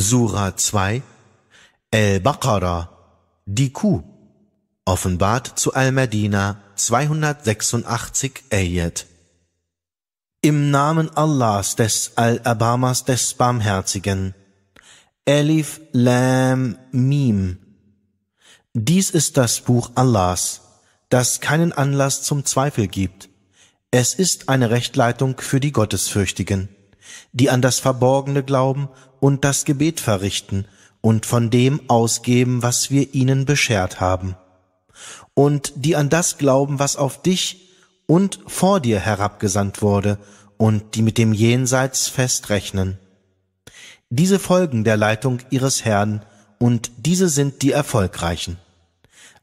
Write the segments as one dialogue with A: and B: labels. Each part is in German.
A: Sura 2, El-Baqarah, die Kuh, offenbart zu Al-Madina 286 Ayat. Im Namen Allahs des Al-Abamas des Barmherzigen. Elif Lam Mim. Dies ist das Buch Allahs, das keinen Anlass zum Zweifel gibt. Es ist eine Rechtleitung für die Gottesfürchtigen, die an das Verborgene glauben und das Gebet verrichten und von dem ausgeben, was wir ihnen beschert haben. Und die an das glauben, was auf dich und vor dir herabgesandt wurde und die mit dem Jenseits fest rechnen. Diese folgen der Leitung ihres Herrn und diese sind die Erfolgreichen.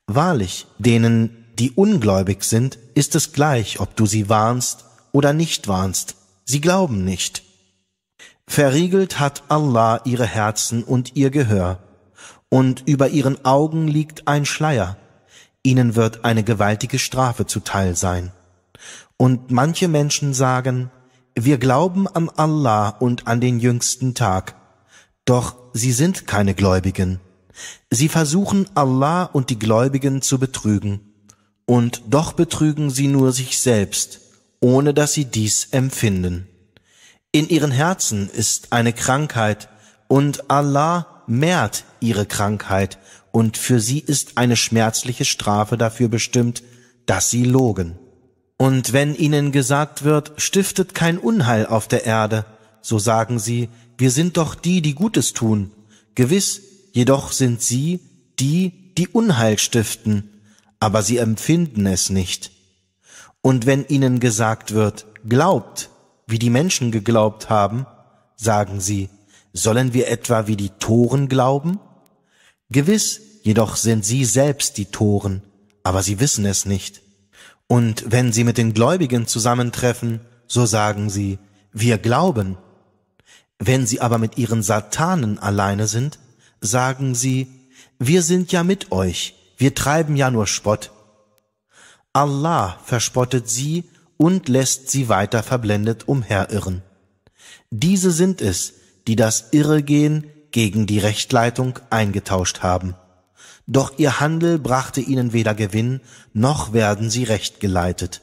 A: Wahrlich, denen, die ungläubig sind, ist es gleich, ob du sie warnst oder nicht warnst. Sie glauben nicht. Verriegelt hat Allah ihre Herzen und ihr Gehör, und über ihren Augen liegt ein Schleier, ihnen wird eine gewaltige Strafe zuteil sein. Und manche Menschen sagen, wir glauben an Allah und an den jüngsten Tag, doch sie sind keine Gläubigen. Sie versuchen Allah und die Gläubigen zu betrügen, und doch betrügen sie nur sich selbst, ohne dass sie dies empfinden. In ihren Herzen ist eine Krankheit und Allah mehrt ihre Krankheit und für sie ist eine schmerzliche Strafe dafür bestimmt, dass sie logen. Und wenn ihnen gesagt wird, stiftet kein Unheil auf der Erde, so sagen sie, wir sind doch die, die Gutes tun. Gewiss, jedoch sind sie die, die Unheil stiften, aber sie empfinden es nicht. Und wenn ihnen gesagt wird, glaubt, wie die Menschen geglaubt haben, sagen sie, sollen wir etwa wie die Toren glauben? Gewiss, jedoch sind sie selbst die Toren, aber sie wissen es nicht. Und wenn sie mit den Gläubigen zusammentreffen, so sagen sie, wir glauben. Wenn sie aber mit ihren Satanen alleine sind, sagen sie, wir sind ja mit euch, wir treiben ja nur Spott. Allah verspottet sie und lässt sie weiter verblendet umherirren. Diese sind es, die das Irregehen gegen die Rechtleitung eingetauscht haben. Doch ihr Handel brachte ihnen weder Gewinn, noch werden sie recht geleitet.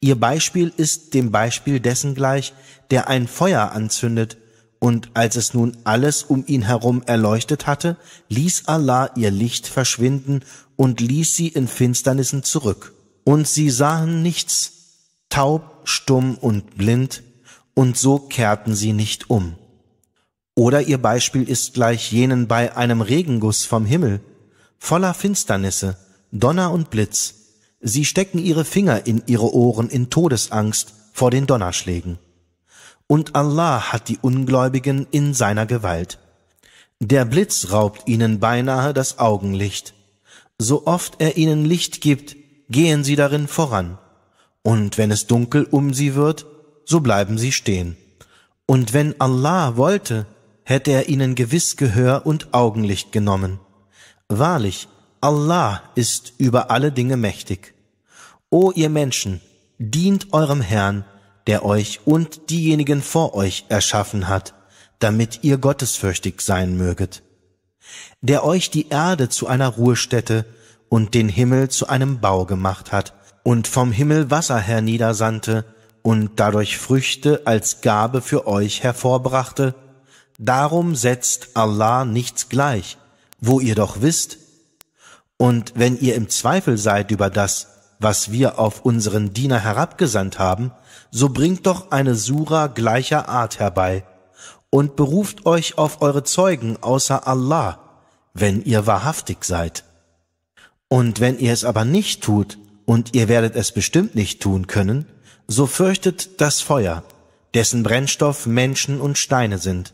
A: Ihr Beispiel ist dem Beispiel dessen gleich, der ein Feuer anzündet, und als es nun alles um ihn herum erleuchtet hatte, ließ Allah ihr Licht verschwinden und ließ sie in Finsternissen zurück. Und sie sahen nichts, taub, stumm und blind, und so kehrten sie nicht um. Oder ihr Beispiel ist gleich jenen bei einem Regenguss vom Himmel, voller Finsternisse, Donner und Blitz. Sie stecken ihre Finger in ihre Ohren in Todesangst vor den Donnerschlägen. Und Allah hat die Ungläubigen in seiner Gewalt. Der Blitz raubt ihnen beinahe das Augenlicht. So oft er ihnen Licht gibt, gehen sie darin voran und wenn es dunkel um sie wird, so bleiben sie stehen. Und wenn Allah wollte, hätte er ihnen gewiss Gehör und Augenlicht genommen. Wahrlich, Allah ist über alle Dinge mächtig. O ihr Menschen, dient eurem Herrn, der euch und diejenigen vor euch erschaffen hat, damit ihr gottesfürchtig sein möget, der euch die Erde zu einer Ruhestätte und den Himmel zu einem Bau gemacht hat, und vom Himmel Wasser herniedersandte und dadurch Früchte als Gabe für euch hervorbrachte, darum setzt Allah nichts gleich, wo ihr doch wisst. Und wenn ihr im Zweifel seid über das, was wir auf unseren Diener herabgesandt haben, so bringt doch eine Sura gleicher Art herbei und beruft euch auf eure Zeugen außer Allah, wenn ihr wahrhaftig seid. Und wenn ihr es aber nicht tut, und ihr werdet es bestimmt nicht tun können, so fürchtet das Feuer, dessen Brennstoff Menschen und Steine sind.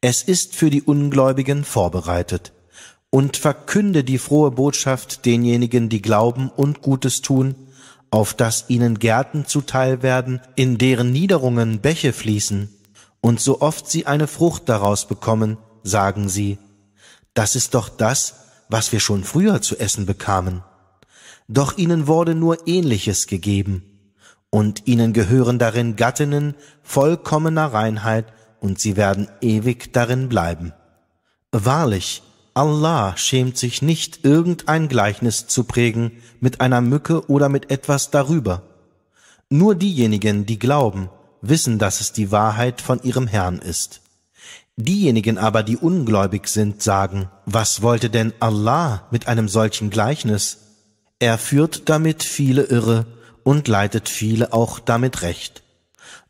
A: Es ist für die Ungläubigen vorbereitet. Und verkünde die frohe Botschaft denjenigen, die glauben und Gutes tun, auf dass ihnen Gärten zuteil werden, in deren Niederungen Bäche fließen, und so oft sie eine Frucht daraus bekommen, sagen sie, das ist doch das, was wir schon früher zu essen bekamen doch ihnen wurde nur Ähnliches gegeben, und ihnen gehören darin Gattinnen vollkommener Reinheit, und sie werden ewig darin bleiben. Wahrlich, Allah schämt sich nicht, irgendein Gleichnis zu prägen mit einer Mücke oder mit etwas darüber. Nur diejenigen, die glauben, wissen, dass es die Wahrheit von ihrem Herrn ist. Diejenigen aber, die ungläubig sind, sagen, was wollte denn Allah mit einem solchen Gleichnis? Er führt damit viele irre und leitet viele auch damit recht.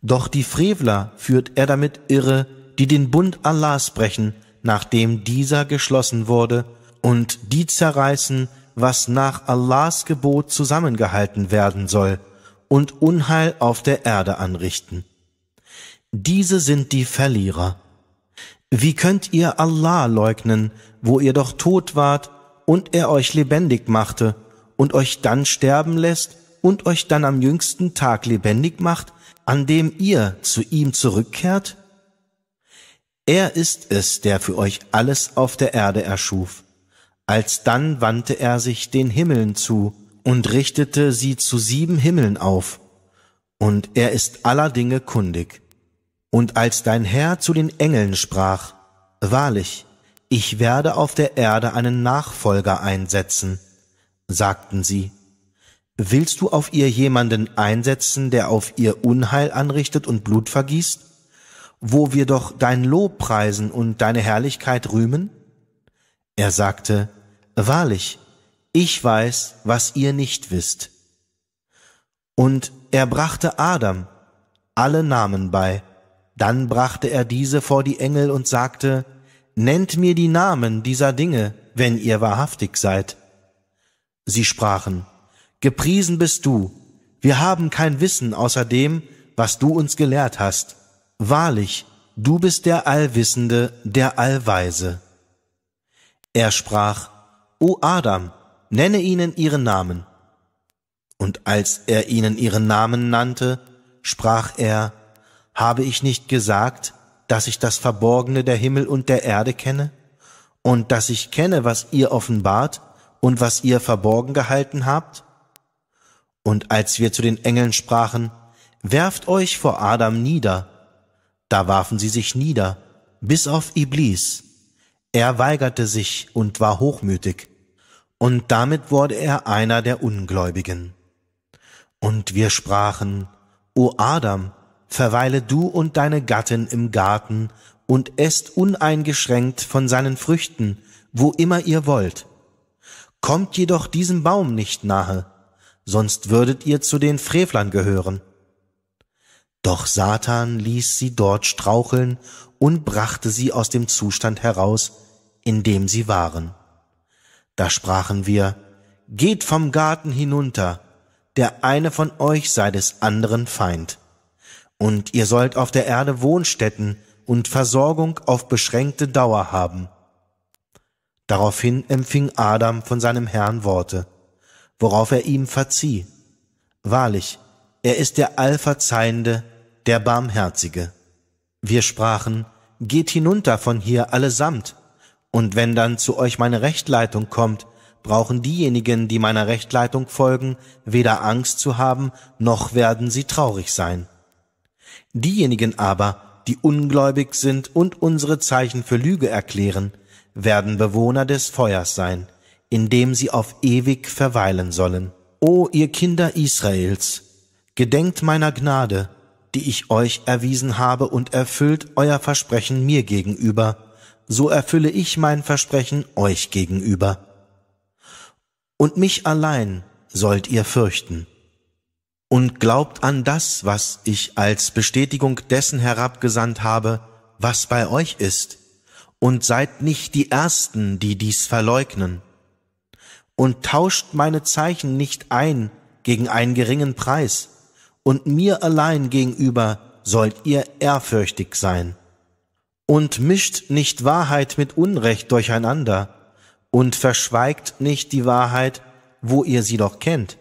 A: Doch die Frevler führt er damit irre, die den Bund Allahs brechen, nachdem dieser geschlossen wurde, und die zerreißen, was nach Allahs Gebot zusammengehalten werden soll, und Unheil auf der Erde anrichten. Diese sind die Verlierer. Wie könnt ihr Allah leugnen, wo ihr doch tot wart und er euch lebendig machte und euch dann sterben lässt und euch dann am jüngsten Tag lebendig macht, an dem ihr zu ihm zurückkehrt? Er ist es, der für euch alles auf der Erde erschuf. Alsdann wandte er sich den Himmeln zu und richtete sie zu sieben Himmeln auf. Und er ist aller Dinge kundig. Und als dein Herr zu den Engeln sprach, Wahrlich, ich werde auf der Erde einen Nachfolger einsetzen, sagten sie, willst du auf ihr jemanden einsetzen, der auf ihr Unheil anrichtet und Blut vergießt, wo wir doch dein Lob preisen und deine Herrlichkeit rühmen? Er sagte, Wahrlich, ich weiß, was ihr nicht wisst. Und er brachte Adam alle Namen bei, dann brachte er diese vor die Engel und sagte, Nennt mir die Namen dieser Dinge, wenn ihr wahrhaftig seid. Sie sprachen, Gepriesen bist du, wir haben kein Wissen außer dem, was du uns gelehrt hast. Wahrlich, du bist der Allwissende, der Allweise. Er sprach, O Adam, nenne ihnen ihren Namen. Und als er ihnen ihren Namen nannte, sprach er, habe ich nicht gesagt, dass ich das Verborgene der Himmel und der Erde kenne, und dass ich kenne, was ihr offenbart, und was ihr verborgen gehalten habt? Und als wir zu den Engeln sprachen, werft euch vor Adam nieder, da warfen sie sich nieder, bis auf Iblis. Er weigerte sich und war hochmütig, und damit wurde er einer der Ungläubigen. Und wir sprachen, O Adam, verweile du und deine Gattin im Garten und esst uneingeschränkt von seinen Früchten, wo immer ihr wollt Kommt jedoch diesem Baum nicht nahe, sonst würdet ihr zu den Frevlern gehören. Doch Satan ließ sie dort straucheln und brachte sie aus dem Zustand heraus, in dem sie waren. Da sprachen wir, Geht vom Garten hinunter, der eine von euch sei des anderen Feind. Und ihr sollt auf der Erde Wohnstätten und Versorgung auf beschränkte Dauer haben. Daraufhin empfing Adam von seinem Herrn Worte, worauf er ihm verzieh. Wahrlich, er ist der Allverzeihende, der Barmherzige. Wir sprachen, geht hinunter von hier allesamt, und wenn dann zu euch meine Rechtleitung kommt, brauchen diejenigen, die meiner Rechtleitung folgen, weder Angst zu haben, noch werden sie traurig sein. Diejenigen aber, die ungläubig sind und unsere Zeichen für Lüge erklären, werden Bewohner des Feuers sein, in dem sie auf ewig verweilen sollen. O ihr Kinder Israels, gedenkt meiner Gnade, die ich euch erwiesen habe und erfüllt euer Versprechen mir gegenüber, so erfülle ich mein Versprechen euch gegenüber. Und mich allein sollt ihr fürchten. Und glaubt an das, was ich als Bestätigung dessen herabgesandt habe, was bei euch ist, und seid nicht die Ersten, die dies verleugnen. Und tauscht meine Zeichen nicht ein gegen einen geringen Preis, und mir allein gegenüber sollt ihr ehrfürchtig sein. Und mischt nicht Wahrheit mit Unrecht durcheinander, und verschweigt nicht die Wahrheit, wo ihr sie doch kennt,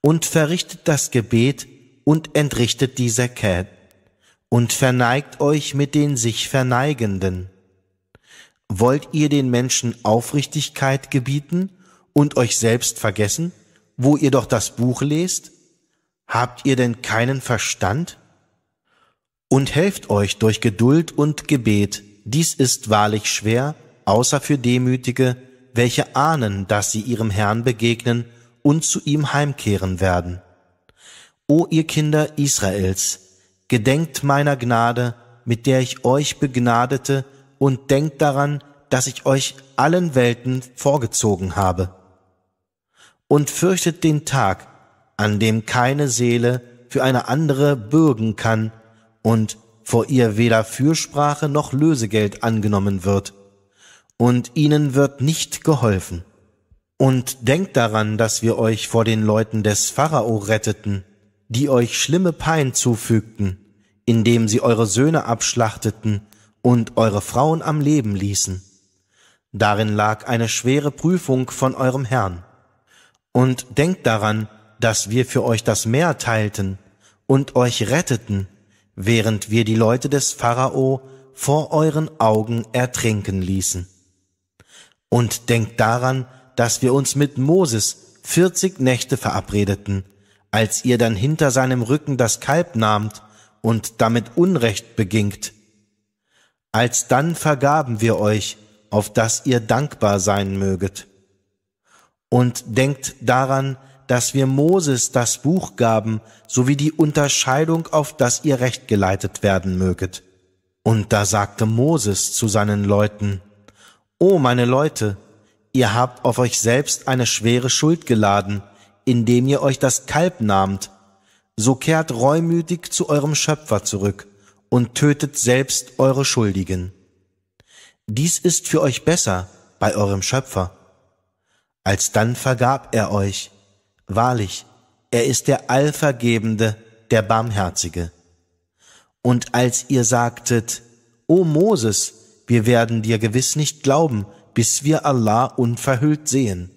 A: und verrichtet das Gebet und entrichtet die Sekät, und verneigt euch mit den sich Verneigenden. Wollt ihr den Menschen Aufrichtigkeit gebieten und euch selbst vergessen, wo ihr doch das Buch lest? Habt ihr denn keinen Verstand? Und helft euch durch Geduld und Gebet, dies ist wahrlich schwer, außer für Demütige, welche ahnen, dass sie ihrem Herrn begegnen und zu ihm heimkehren werden. O ihr Kinder Israels, gedenkt meiner Gnade, mit der ich euch begnadete und denkt daran, dass ich euch allen Welten vorgezogen habe. Und fürchtet den Tag, an dem keine Seele für eine andere bürgen kann und vor ihr weder Fürsprache noch Lösegeld angenommen wird, und ihnen wird nicht geholfen. Und denkt daran, dass wir euch vor den Leuten des Pharao retteten, die euch schlimme Pein zufügten, indem sie eure Söhne abschlachteten und eure Frauen am Leben ließen. Darin lag eine schwere Prüfung von eurem Herrn. Und denkt daran, dass wir für euch das Meer teilten und euch retteten, während wir die Leute des Pharao vor euren Augen ertrinken ließen. Und denkt daran, dass wir uns mit Moses vierzig Nächte verabredeten, als ihr dann hinter seinem Rücken das Kalb nahmt und damit Unrecht begingt, Alsdann vergaben wir euch, auf dass ihr dankbar sein möget. Und denkt daran, dass wir Moses das Buch gaben, sowie die Unterscheidung, auf dass ihr recht geleitet werden möget. Und da sagte Moses zu seinen Leuten, O meine Leute, ihr habt auf euch selbst eine schwere Schuld geladen, indem ihr euch das Kalb nahmt, so kehrt reumütig zu eurem Schöpfer zurück und tötet selbst eure Schuldigen. Dies ist für euch besser bei eurem Schöpfer. Alsdann vergab er euch. Wahrlich, er ist der Allvergebende, der Barmherzige. Und als ihr sagtet, O Moses, wir werden dir gewiss nicht glauben, bis wir Allah unverhüllt sehen.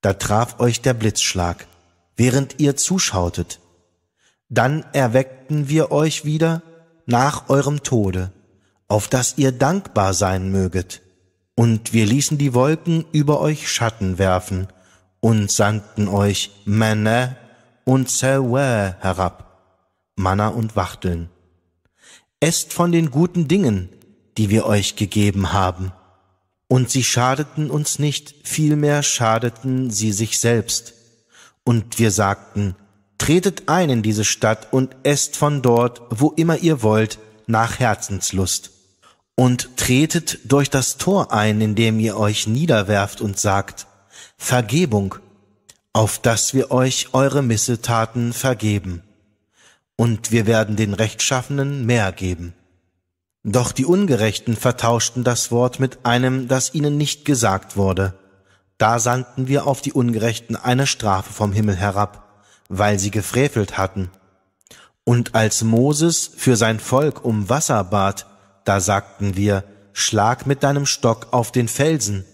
A: Da traf euch der Blitzschlag, während ihr zuschautet. Dann erweckten wir euch wieder nach eurem Tode, auf dass ihr dankbar sein möget. Und wir ließen die Wolken über euch Schatten werfen und sandten euch Manna und Selwa herab, Manna und Wachteln. Esst von den guten Dingen, die wir euch gegeben haben. Und sie schadeten uns nicht, vielmehr schadeten sie sich selbst. Und wir sagten, Tretet ein in diese Stadt und esst von dort, wo immer ihr wollt, nach Herzenslust. Und tretet durch das Tor ein, in dem ihr euch niederwerft und sagt, Vergebung, auf dass wir euch eure Missetaten vergeben. Und wir werden den Rechtschaffenen mehr geben. Doch die Ungerechten vertauschten das Wort mit einem, das ihnen nicht gesagt wurde. Da sandten wir auf die Ungerechten eine Strafe vom Himmel herab, weil sie gefrevelt hatten. Und als Moses für sein Volk um Wasser bat, da sagten wir, Schlag mit deinem Stock auf den Felsen.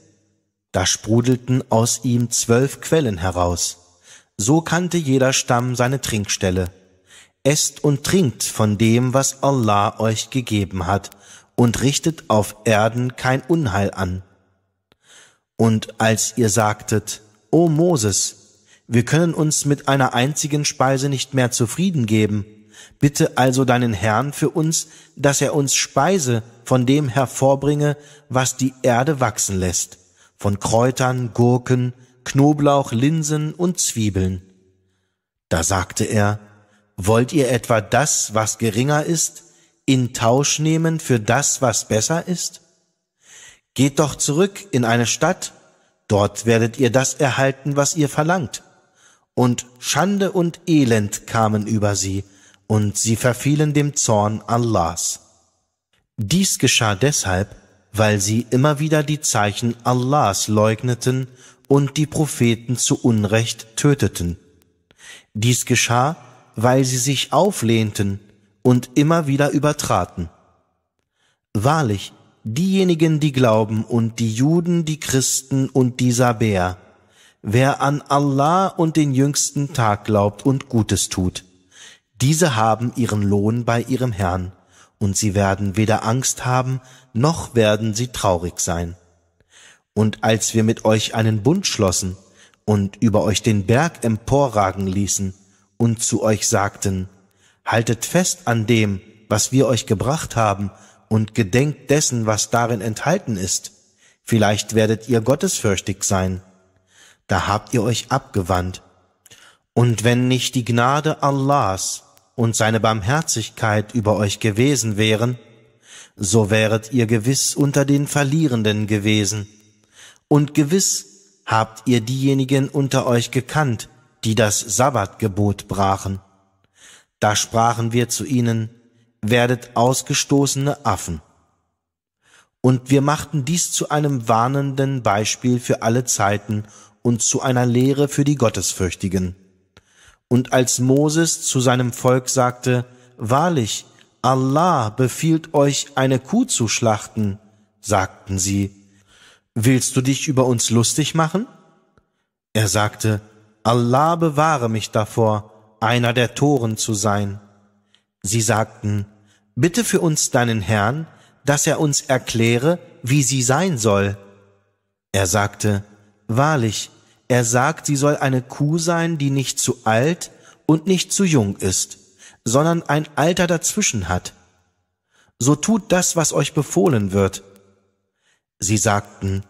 A: Da sprudelten aus ihm zwölf Quellen heraus. So kannte jeder Stamm seine Trinkstelle. Esst und trinkt von dem, was Allah euch gegeben hat, und richtet auf Erden kein Unheil an. Und als ihr sagtet, O Moses, wir können uns mit einer einzigen Speise nicht mehr zufrieden geben. Bitte also deinen Herrn für uns, dass er uns Speise von dem hervorbringe, was die Erde wachsen lässt, von Kräutern, Gurken, Knoblauch, Linsen und Zwiebeln. Da sagte er, Wollt ihr etwa das, was geringer ist, in Tausch nehmen für das, was besser ist? Geht doch zurück in eine Stadt, dort werdet ihr das erhalten, was ihr verlangt und Schande und Elend kamen über sie, und sie verfielen dem Zorn Allahs. Dies geschah deshalb, weil sie immer wieder die Zeichen Allahs leugneten und die Propheten zu Unrecht töteten. Dies geschah, weil sie sich auflehnten und immer wieder übertraten. Wahrlich, diejenigen, die glauben und die Juden, die Christen und die Sabäer, wer an Allah und den jüngsten Tag glaubt und Gutes tut. Diese haben ihren Lohn bei ihrem Herrn, und sie werden weder Angst haben, noch werden sie traurig sein. Und als wir mit euch einen Bund schlossen und über euch den Berg emporragen ließen und zu euch sagten, haltet fest an dem, was wir euch gebracht haben, und gedenkt dessen, was darin enthalten ist, vielleicht werdet ihr gottesfürchtig sein da habt ihr euch abgewandt. Und wenn nicht die Gnade Allahs und seine Barmherzigkeit über euch gewesen wären, so wäret ihr gewiss unter den Verlierenden gewesen. Und gewiss habt ihr diejenigen unter euch gekannt, die das Sabbatgebot brachen. Da sprachen wir zu ihnen, werdet ausgestoßene Affen. Und wir machten dies zu einem warnenden Beispiel für alle Zeiten und zu einer Lehre für die Gottesfürchtigen. Und als Moses zu seinem Volk sagte, Wahrlich, Allah befiehlt euch, eine Kuh zu schlachten, sagten sie, Willst du dich über uns lustig machen? Er sagte, Allah bewahre mich davor, einer der Toren zu sein. Sie sagten, Bitte für uns deinen Herrn, dass er uns erkläre, wie sie sein soll. Er sagte, Wahrlich, er sagt, sie soll eine Kuh sein, die nicht zu alt und nicht zu jung ist, sondern ein Alter dazwischen hat. So tut das, was euch befohlen wird. Sie sagten,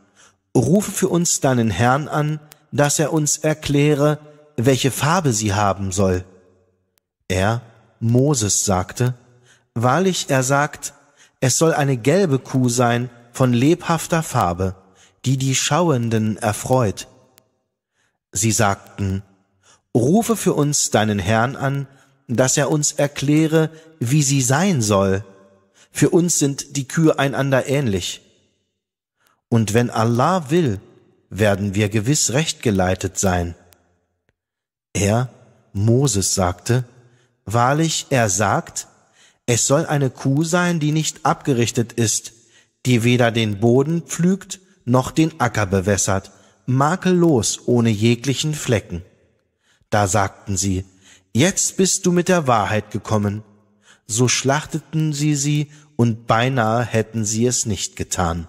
A: rufe für uns deinen Herrn an, dass er uns erkläre, welche Farbe sie haben soll. Er, Moses, sagte, Wahrlich, er sagt, es soll eine gelbe Kuh sein von lebhafter Farbe, die die Schauenden erfreut. Sie sagten, Rufe für uns deinen Herrn an, dass er uns erkläre, wie sie sein soll. Für uns sind die Kühe einander ähnlich. Und wenn Allah will, werden wir gewiss recht geleitet sein. Er, Moses, sagte, Wahrlich, er sagt, es soll eine Kuh sein, die nicht abgerichtet ist, die weder den Boden pflügt noch den Acker bewässert, makellos ohne jeglichen Flecken. Da sagten sie, jetzt bist du mit der Wahrheit gekommen. So schlachteten sie sie und beinahe hätten sie es nicht getan.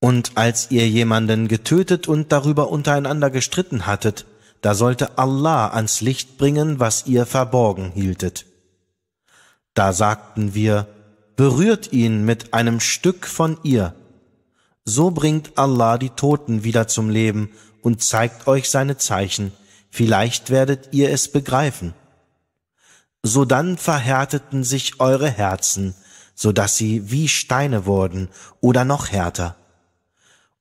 A: Und als ihr jemanden getötet und darüber untereinander gestritten hattet, da sollte Allah ans Licht bringen, was ihr verborgen hieltet. Da sagten wir, berührt ihn mit einem Stück von ihr, so bringt Allah die Toten wieder zum Leben und zeigt euch seine Zeichen, vielleicht werdet ihr es begreifen. Sodann verhärteten sich eure Herzen, so dass sie wie Steine wurden oder noch härter.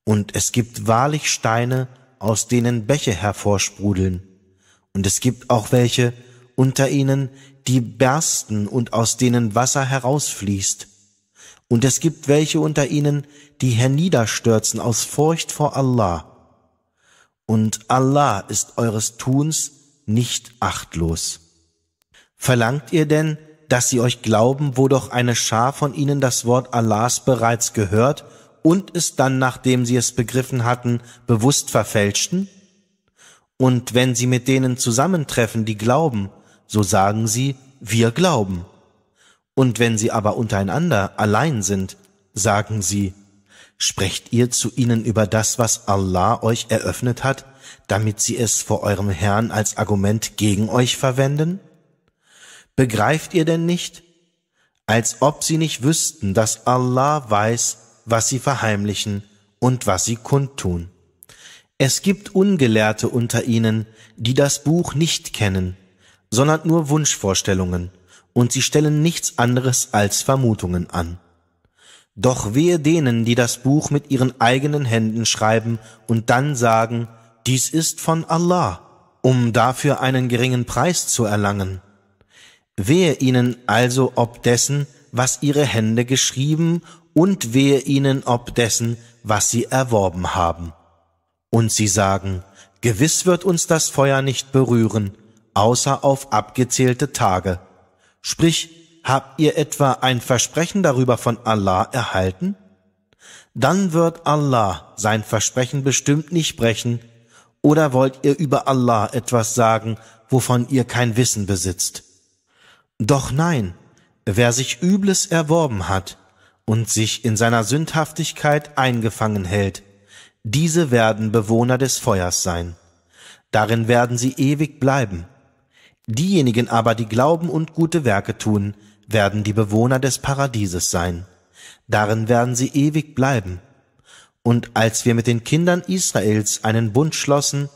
A: Und es gibt wahrlich Steine, aus denen Bäche hervorsprudeln. Und es gibt auch welche unter ihnen, die bersten und aus denen Wasser herausfließt. Und es gibt welche unter ihnen, die herniederstürzen aus Furcht vor Allah. Und Allah ist eures Tuns nicht achtlos. Verlangt ihr denn, dass sie euch glauben, wo doch eine Schar von ihnen das Wort Allahs bereits gehört und es dann, nachdem sie es begriffen hatten, bewusst verfälschten? Und wenn sie mit denen zusammentreffen, die glauben, so sagen sie, wir glauben. Und wenn sie aber untereinander allein sind, sagen sie, sprecht ihr zu ihnen über das, was Allah euch eröffnet hat, damit sie es vor eurem Herrn als Argument gegen euch verwenden? Begreift ihr denn nicht? Als ob sie nicht wüssten, dass Allah weiß, was sie verheimlichen und was sie kundtun. Es gibt Ungelehrte unter ihnen, die das Buch nicht kennen, sondern nur Wunschvorstellungen – und sie stellen nichts anderes als Vermutungen an. Doch wehe denen, die das Buch mit ihren eigenen Händen schreiben und dann sagen, dies ist von Allah, um dafür einen geringen Preis zu erlangen. Wehe ihnen also ob dessen, was ihre Hände geschrieben, und wehe ihnen ob dessen, was sie erworben haben. Und sie sagen, gewiss wird uns das Feuer nicht berühren, außer auf abgezählte Tage, Sprich, habt ihr etwa ein Versprechen darüber von Allah erhalten? Dann wird Allah sein Versprechen bestimmt nicht brechen, oder wollt ihr über Allah etwas sagen, wovon ihr kein Wissen besitzt? Doch nein, wer sich Übles erworben hat und sich in seiner Sündhaftigkeit eingefangen hält, diese werden Bewohner des Feuers sein. Darin werden sie ewig bleiben. Diejenigen aber, die glauben und gute Werke tun, werden die Bewohner des Paradieses sein. Darin werden sie ewig bleiben. Und als wir mit den Kindern Israels einen Bund schlossen,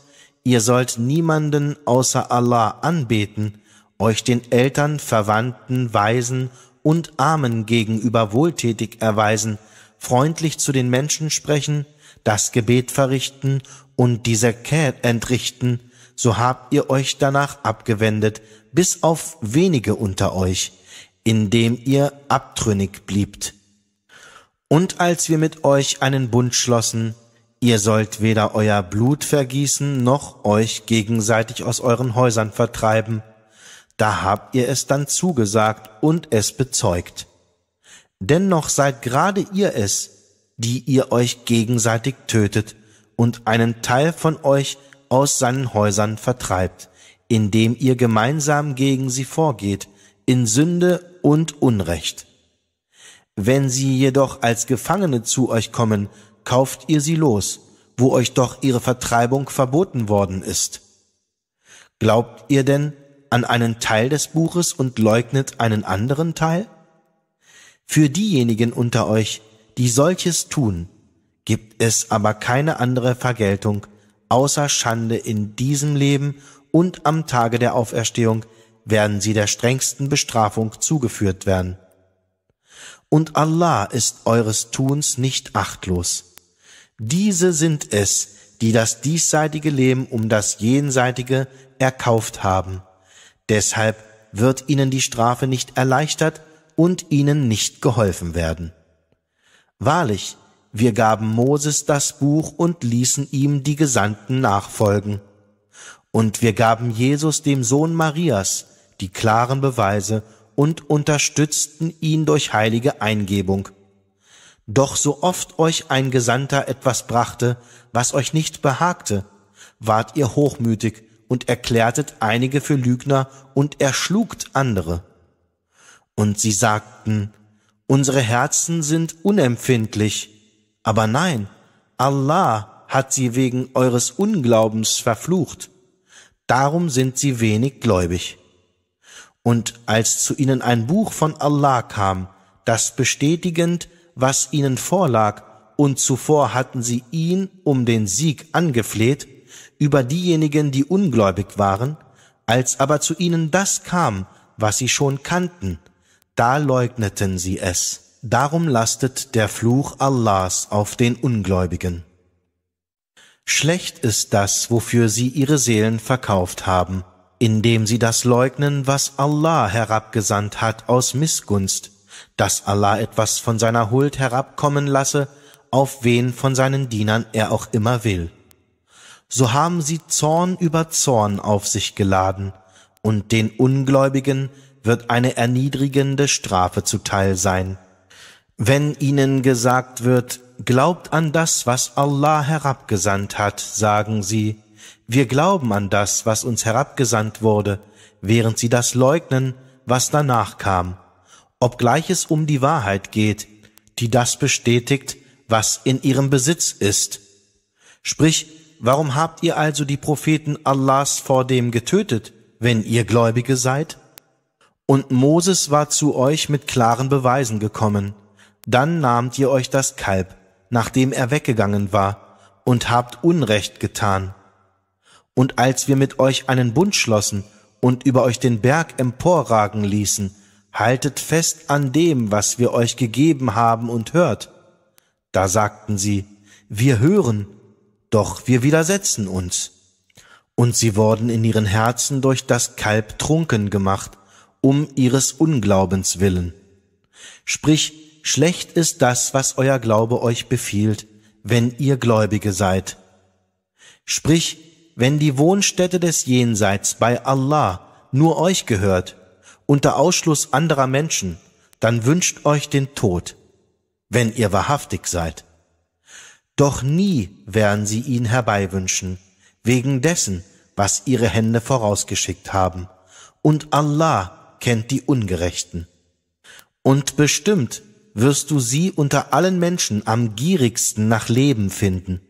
A: ihr sollt niemanden außer Allah anbeten, euch den Eltern, Verwandten, Weisen und Armen gegenüber wohltätig erweisen, freundlich zu den Menschen sprechen, das Gebet verrichten und die Zakat entrichten, so habt ihr euch danach abgewendet, bis auf wenige unter euch, indem ihr abtrünnig bliebt. Und als wir mit euch einen Bund schlossen, ihr sollt weder euer Blut vergießen noch euch gegenseitig aus euren Häusern vertreiben, da habt ihr es dann zugesagt und es bezeugt. Dennoch seid gerade ihr es, die ihr euch gegenseitig tötet, und einen Teil von euch aus seinen Häusern vertreibt, indem ihr gemeinsam gegen sie vorgeht, in Sünde und Unrecht. Wenn sie jedoch als Gefangene zu euch kommen, kauft ihr sie los, wo euch doch ihre Vertreibung verboten worden ist. Glaubt ihr denn an einen Teil des Buches und leugnet einen anderen Teil? Für diejenigen unter euch, die solches tun, gibt es aber keine andere Vergeltung außer Schande in diesem Leben und am Tage der Auferstehung werden sie der strengsten Bestrafung zugeführt werden. Und Allah ist eures Tuns nicht achtlos. Diese sind es, die das diesseitige Leben um das jenseitige erkauft haben. Deshalb wird ihnen die Strafe nicht erleichtert und ihnen nicht geholfen werden. Wahrlich, wir gaben Moses das Buch und ließen ihm die Gesandten nachfolgen. Und wir gaben Jesus dem Sohn Marias die klaren Beweise und unterstützten ihn durch heilige Eingebung. Doch so oft euch ein Gesandter etwas brachte, was euch nicht behagte, wart ihr hochmütig und erklärtet einige für Lügner und erschlugt andere. Und sie sagten, unsere Herzen sind unempfindlich, aber nein, Allah hat sie wegen eures Unglaubens verflucht. Darum sind sie wenig gläubig. Und als zu ihnen ein Buch von Allah kam, das bestätigend, was ihnen vorlag, und zuvor hatten sie ihn um den Sieg angefleht, über diejenigen, die ungläubig waren, als aber zu ihnen das kam, was sie schon kannten, da leugneten sie es darum lastet der Fluch Allahs auf den Ungläubigen. Schlecht ist das, wofür sie ihre Seelen verkauft haben, indem sie das leugnen, was Allah herabgesandt hat aus Missgunst, dass Allah etwas von seiner Huld herabkommen lasse, auf wen von seinen Dienern er auch immer will. So haben sie Zorn über Zorn auf sich geladen, und den Ungläubigen wird eine erniedrigende Strafe zuteil sein. Wenn ihnen gesagt wird, glaubt an das, was Allah herabgesandt hat, sagen sie, wir glauben an das, was uns herabgesandt wurde, während sie das leugnen, was danach kam, obgleich es um die Wahrheit geht, die das bestätigt, was in ihrem Besitz ist. Sprich, warum habt ihr also die Propheten Allahs vor dem getötet, wenn ihr Gläubige seid? Und Moses war zu euch mit klaren Beweisen gekommen, dann nahmt ihr euch das Kalb, nachdem er weggegangen war, und habt Unrecht getan. Und als wir mit euch einen Bund schlossen und über euch den Berg emporragen ließen, haltet fest an dem, was wir euch gegeben haben und hört. Da sagten sie, wir hören, doch wir widersetzen uns. Und sie wurden in ihren Herzen durch das Kalb trunken gemacht, um ihres Unglaubens willen. Sprich, schlecht ist das, was euer Glaube euch befiehlt, wenn ihr Gläubige seid. Sprich, wenn die Wohnstätte des Jenseits bei Allah nur euch gehört, unter Ausschluss anderer Menschen, dann wünscht euch den Tod, wenn ihr wahrhaftig seid. Doch nie werden sie ihn herbeiwünschen, wegen dessen, was ihre Hände vorausgeschickt haben. Und Allah kennt die Ungerechten. Und bestimmt wirst du sie unter allen Menschen am gierigsten nach Leben finden,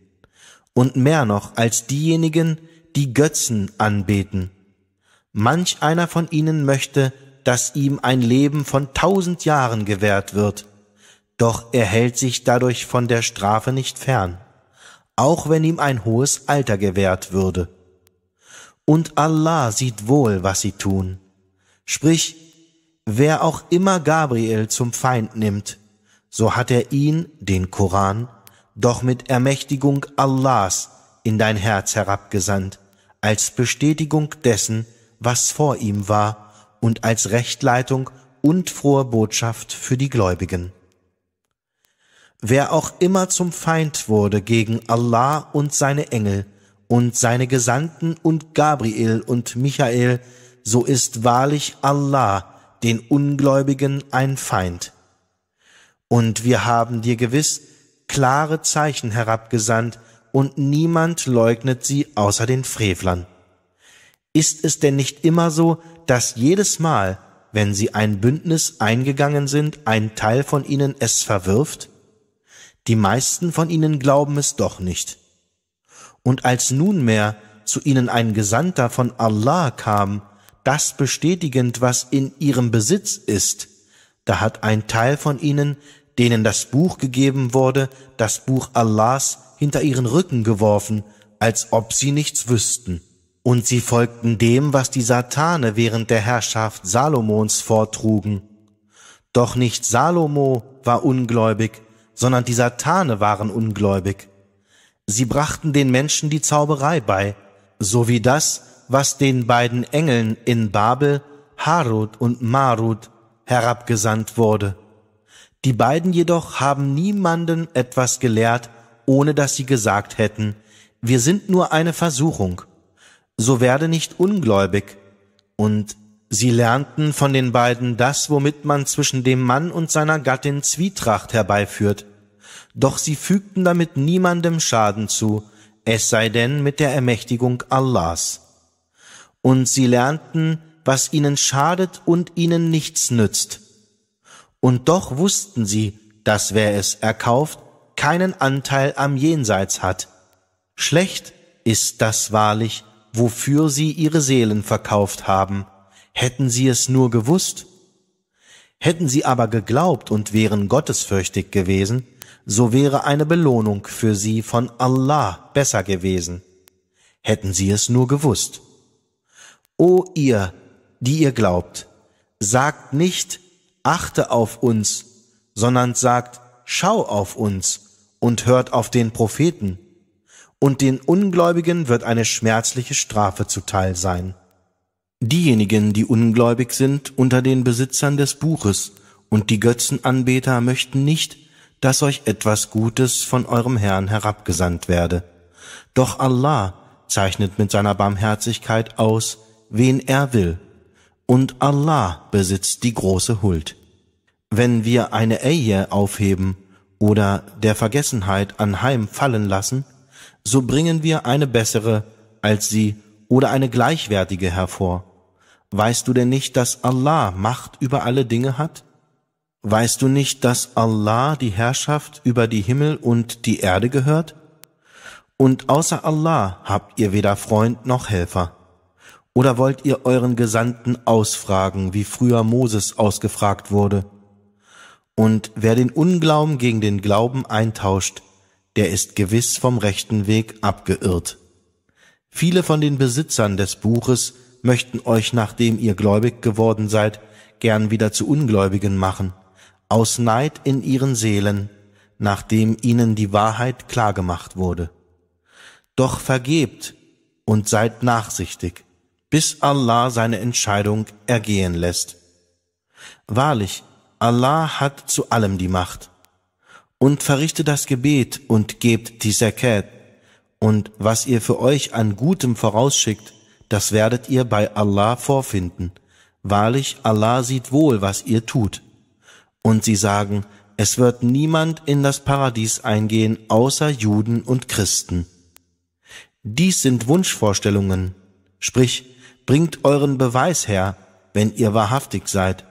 A: und mehr noch als diejenigen, die Götzen anbeten. Manch einer von ihnen möchte, dass ihm ein Leben von tausend Jahren gewährt wird, doch er hält sich dadurch von der Strafe nicht fern, auch wenn ihm ein hohes Alter gewährt würde. Und Allah sieht wohl, was sie tun. Sprich, Wer auch immer Gabriel zum Feind nimmt, so hat er ihn, den Koran, doch mit Ermächtigung Allahs in dein Herz herabgesandt, als Bestätigung dessen, was vor ihm war, und als Rechtleitung und frohe Botschaft für die Gläubigen. Wer auch immer zum Feind wurde gegen Allah und seine Engel und seine Gesandten und Gabriel und Michael, so ist wahrlich Allah den Ungläubigen ein Feind. Und wir haben dir gewiss klare Zeichen herabgesandt, und niemand leugnet sie außer den Frevlern. Ist es denn nicht immer so, dass jedes Mal, wenn sie ein Bündnis eingegangen sind, ein Teil von ihnen es verwirft? Die meisten von ihnen glauben es doch nicht. Und als nunmehr zu ihnen ein Gesandter von Allah kam das bestätigend, was in ihrem Besitz ist, da hat ein Teil von ihnen, denen das Buch gegeben wurde, das Buch Allahs hinter ihren Rücken geworfen, als ob sie nichts wüssten. Und sie folgten dem, was die Satane während der Herrschaft Salomons vortrugen. Doch nicht Salomo war ungläubig, sondern die Satane waren ungläubig. Sie brachten den Menschen die Zauberei bei, so wie das, was den beiden Engeln in Babel, Harut und Marut, herabgesandt wurde. Die beiden jedoch haben niemanden etwas gelehrt, ohne dass sie gesagt hätten, wir sind nur eine Versuchung, so werde nicht ungläubig. Und sie lernten von den beiden das, womit man zwischen dem Mann und seiner Gattin Zwietracht herbeiführt. Doch sie fügten damit niemandem Schaden zu, es sei denn mit der Ermächtigung Allahs und sie lernten, was ihnen schadet und ihnen nichts nützt. Und doch wussten sie, dass wer es erkauft, keinen Anteil am Jenseits hat. Schlecht ist das wahrlich, wofür sie ihre Seelen verkauft haben. Hätten sie es nur gewusst. Hätten sie aber geglaubt und wären gottesfürchtig gewesen, so wäre eine Belohnung für sie von Allah besser gewesen. Hätten sie es nur gewusst. O ihr, die ihr glaubt, sagt nicht, achte auf uns, sondern sagt, schau auf uns und hört auf den Propheten. Und den Ungläubigen wird eine schmerzliche Strafe zuteil sein. Diejenigen, die ungläubig sind unter den Besitzern des Buches und die Götzenanbeter möchten nicht, dass euch etwas Gutes von eurem Herrn herabgesandt werde. Doch Allah zeichnet mit seiner Barmherzigkeit aus, wen er will, und Allah besitzt die große Huld. Wenn wir eine Ehe aufheben oder der Vergessenheit anheim fallen lassen, so bringen wir eine bessere als sie oder eine gleichwertige hervor. Weißt du denn nicht, dass Allah Macht über alle Dinge hat? Weißt du nicht, dass Allah die Herrschaft über die Himmel und die Erde gehört? Und außer Allah habt ihr weder Freund noch Helfer. Oder wollt ihr euren Gesandten ausfragen, wie früher Moses ausgefragt wurde? Und wer den Unglauben gegen den Glauben eintauscht, der ist gewiss vom rechten Weg abgeirrt. Viele von den Besitzern des Buches möchten euch, nachdem ihr gläubig geworden seid, gern wieder zu Ungläubigen machen, aus Neid in ihren Seelen, nachdem ihnen die Wahrheit klargemacht wurde. Doch vergebt und seid nachsichtig, bis Allah seine Entscheidung ergehen lässt. Wahrlich, Allah hat zu allem die Macht. Und verrichtet das Gebet und gebt die Zakat. Und was ihr für euch an Gutem vorausschickt, das werdet ihr bei Allah vorfinden. Wahrlich, Allah sieht wohl, was ihr tut. Und sie sagen, es wird niemand in das Paradies eingehen, außer Juden und Christen. Dies sind Wunschvorstellungen, sprich, bringt euren Beweis her, wenn ihr wahrhaftig seid.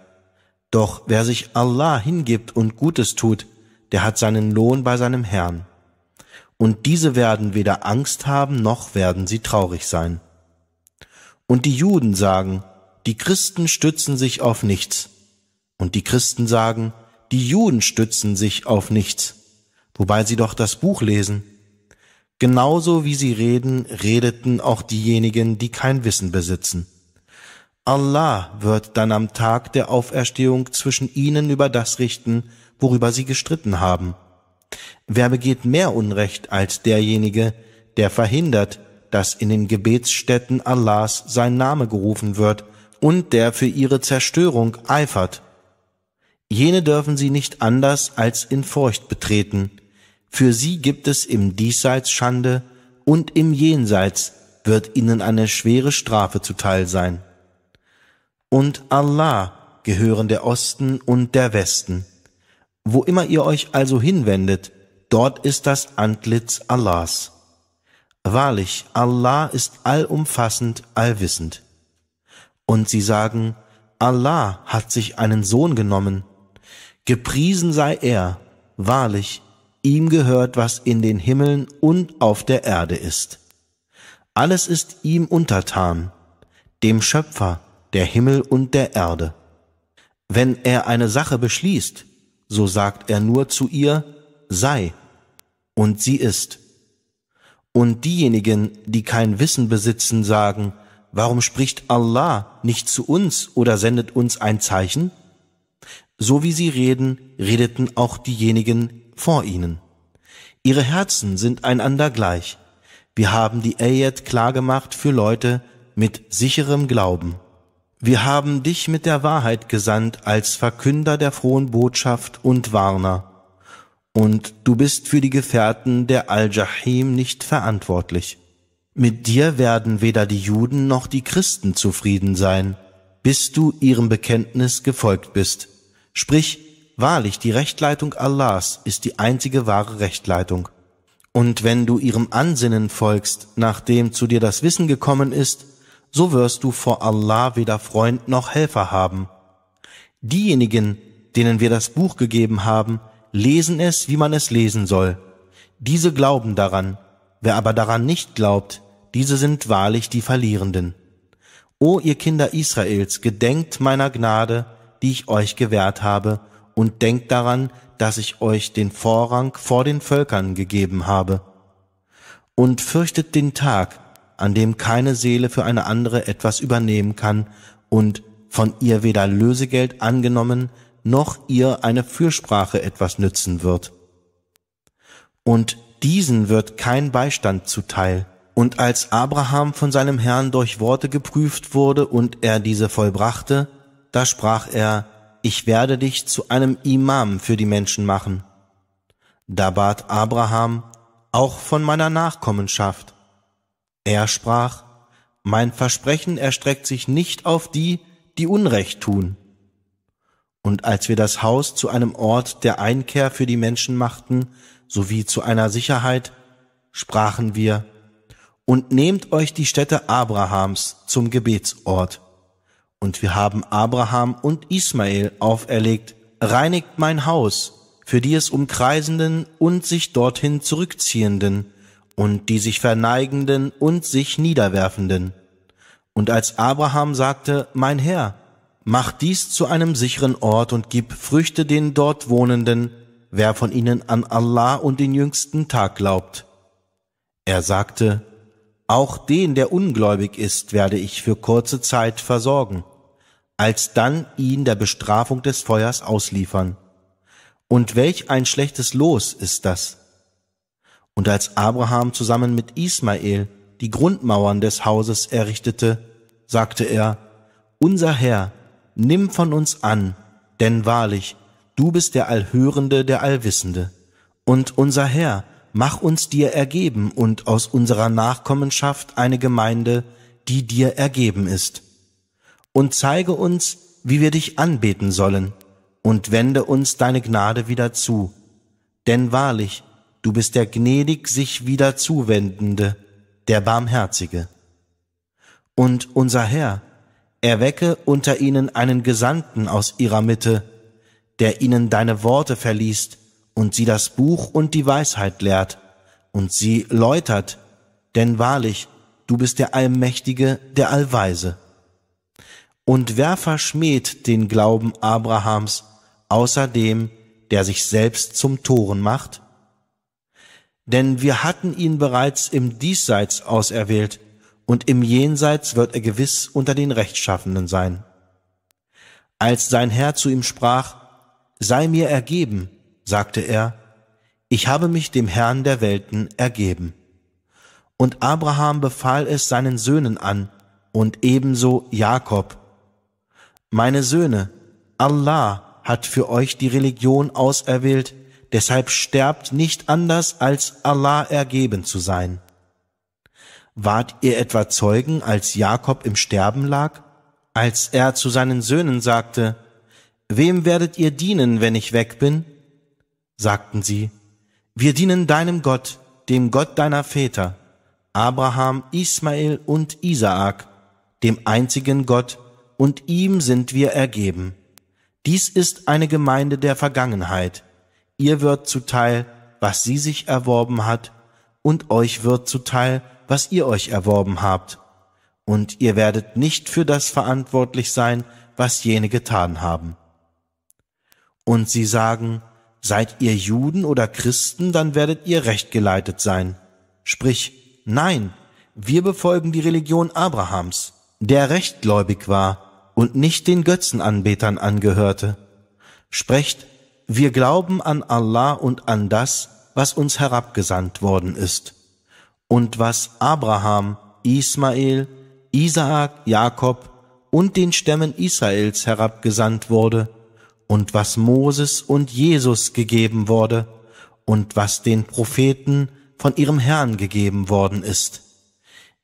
A: Doch wer sich Allah hingibt und Gutes tut, der hat seinen Lohn bei seinem Herrn. Und diese werden weder Angst haben, noch werden sie traurig sein. Und die Juden sagen, die Christen stützen sich auf nichts. Und die Christen sagen, die Juden stützen sich auf nichts, wobei sie doch das Buch lesen. Genauso wie sie reden, redeten auch diejenigen, die kein Wissen besitzen. Allah wird dann am Tag der Auferstehung zwischen ihnen über das richten, worüber sie gestritten haben. Wer begeht mehr Unrecht als derjenige, der verhindert, dass in den Gebetsstätten Allahs sein Name gerufen wird und der für ihre Zerstörung eifert. Jene dürfen sie nicht anders als in Furcht betreten, für sie gibt es im Diesseits Schande und im Jenseits wird ihnen eine schwere Strafe zuteil sein. Und Allah gehören der Osten und der Westen. Wo immer ihr euch also hinwendet, dort ist das Antlitz Allahs. Wahrlich, Allah ist allumfassend, allwissend. Und sie sagen, Allah hat sich einen Sohn genommen. Gepriesen sei er. Wahrlich, Ihm gehört, was in den Himmeln und auf der Erde ist. Alles ist ihm untertan, dem Schöpfer der Himmel und der Erde. Wenn er eine Sache beschließt, so sagt er nur zu ihr, sei, und sie ist. Und diejenigen, die kein Wissen besitzen, sagen, warum spricht Allah nicht zu uns oder sendet uns ein Zeichen? So wie sie reden, redeten auch diejenigen, vor ihnen. Ihre Herzen sind einander gleich. Wir haben die Ayat klargemacht für Leute mit sicherem Glauben. Wir haben dich mit der Wahrheit gesandt als Verkünder der frohen Botschaft und Warner. Und du bist für die Gefährten der Al-Jahim nicht verantwortlich. Mit dir werden weder die Juden noch die Christen zufrieden sein, bis du ihrem Bekenntnis gefolgt bist. Sprich, Wahrlich, die Rechtleitung Allahs ist die einzige wahre Rechtleitung. Und wenn du ihrem Ansinnen folgst, nachdem zu dir das Wissen gekommen ist, so wirst du vor Allah weder Freund noch Helfer haben. Diejenigen, denen wir das Buch gegeben haben, lesen es, wie man es lesen soll. Diese glauben daran. Wer aber daran nicht glaubt, diese sind wahrlich die Verlierenden. O ihr Kinder Israels, gedenkt meiner Gnade, die ich euch gewährt habe, und denkt daran, dass ich euch den Vorrang vor den Völkern gegeben habe. Und fürchtet den Tag, an dem keine Seele für eine andere etwas übernehmen kann und von ihr weder Lösegeld angenommen, noch ihr eine Fürsprache etwas nützen wird. Und diesen wird kein Beistand zuteil. Und als Abraham von seinem Herrn durch Worte geprüft wurde und er diese vollbrachte, da sprach er, ich werde dich zu einem Imam für die Menschen machen. Da bat Abraham auch von meiner Nachkommenschaft. Er sprach, mein Versprechen erstreckt sich nicht auf die, die Unrecht tun. Und als wir das Haus zu einem Ort der Einkehr für die Menschen machten, sowie zu einer Sicherheit, sprachen wir, und nehmt euch die Stätte Abrahams zum Gebetsort. Und wir haben Abraham und Ismael auferlegt, reinigt mein Haus, für die es umkreisenden und sich dorthin zurückziehenden und die sich verneigenden und sich niederwerfenden. Und als Abraham sagte, mein Herr, mach dies zu einem sicheren Ort und gib Früchte den dort Wohnenden, wer von ihnen an Allah und den jüngsten Tag glaubt. Er sagte, auch den, der ungläubig ist, werde ich für kurze Zeit versorgen als dann ihn der Bestrafung des Feuers ausliefern. Und welch ein schlechtes Los ist das! Und als Abraham zusammen mit Ismael die Grundmauern des Hauses errichtete, sagte er, Unser Herr, nimm von uns an, denn wahrlich, du bist der Allhörende, der Allwissende. Und unser Herr, mach uns dir ergeben und aus unserer Nachkommenschaft eine Gemeinde, die dir ergeben ist und zeige uns, wie wir dich anbeten sollen, und wende uns deine Gnade wieder zu. Denn wahrlich, du bist der gnädig sich wieder zuwendende, der Barmherzige. Und unser Herr, erwecke unter ihnen einen Gesandten aus ihrer Mitte, der ihnen deine Worte verliest und sie das Buch und die Weisheit lehrt und sie läutert, denn wahrlich, du bist der Allmächtige, der Allweise. Und wer verschmäht den Glauben Abrahams außer dem, der sich selbst zum Toren macht? Denn wir hatten ihn bereits im Diesseits auserwählt, und im Jenseits wird er gewiss unter den Rechtschaffenden sein. Als sein Herr zu ihm sprach, sei mir ergeben, sagte er, ich habe mich dem Herrn der Welten ergeben. Und Abraham befahl es seinen Söhnen an und ebenso Jakob, meine Söhne, Allah hat für euch die Religion auserwählt, deshalb sterbt nicht anders, als Allah ergeben zu sein. Wart ihr etwa Zeugen, als Jakob im Sterben lag? Als er zu seinen Söhnen sagte, Wem werdet ihr dienen, wenn ich weg bin? sagten sie, Wir dienen deinem Gott, dem Gott deiner Väter, Abraham, Ismael und Isaak, dem einzigen Gott, und ihm sind wir ergeben. Dies ist eine Gemeinde der Vergangenheit. Ihr wird zuteil, was sie sich erworben hat, und euch wird zuteil, was ihr euch erworben habt. Und ihr werdet nicht für das verantwortlich sein, was jene getan haben. Und sie sagen, seid ihr Juden oder Christen, dann werdet ihr rechtgeleitet sein. Sprich, nein, wir befolgen die Religion Abrahams, der rechtgläubig war und nicht den Götzenanbetern angehörte. Sprecht, wir glauben an Allah und an das, was uns herabgesandt worden ist und was Abraham, Ismael, Isaak, Jakob und den Stämmen Israels herabgesandt wurde und was Moses und Jesus gegeben wurde und was den Propheten von ihrem Herrn gegeben worden ist.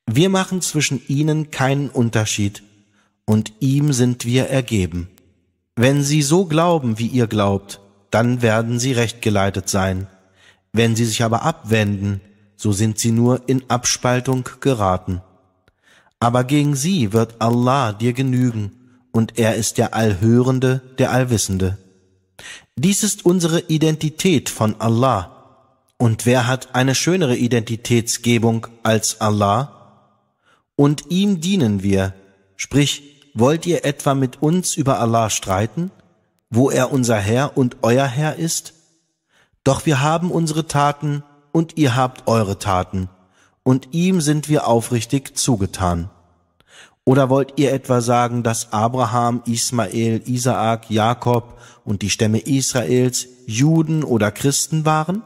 A: Wir machen zwischen ihnen keinen Unterschied und ihm sind wir ergeben. Wenn sie so glauben, wie ihr glaubt, dann werden sie rechtgeleitet sein. Wenn sie sich aber abwenden, so sind sie nur in Abspaltung geraten. Aber gegen sie wird Allah dir genügen, und er ist der Allhörende, der Allwissende. Dies ist unsere Identität von Allah. Und wer hat eine schönere Identitätsgebung als Allah? Und ihm dienen wir, sprich, Wollt ihr etwa mit uns über Allah streiten, wo er unser Herr und euer Herr ist? Doch wir haben unsere Taten und ihr habt eure Taten, und ihm sind wir aufrichtig zugetan. Oder wollt ihr etwa sagen, dass Abraham, Ismael, Isaak, Jakob und die Stämme Israels Juden oder Christen waren?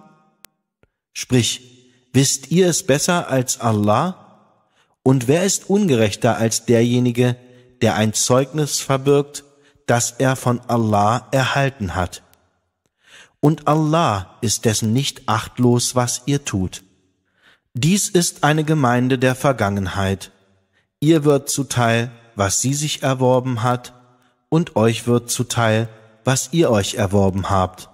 A: Sprich, wisst ihr es besser als Allah? Und wer ist ungerechter als derjenige, der ein Zeugnis verbirgt, das er von Allah erhalten hat. Und Allah ist dessen nicht achtlos, was ihr tut. Dies ist eine Gemeinde der Vergangenheit. Ihr wird zuteil, was sie sich erworben hat, und euch wird zuteil, was ihr euch erworben habt.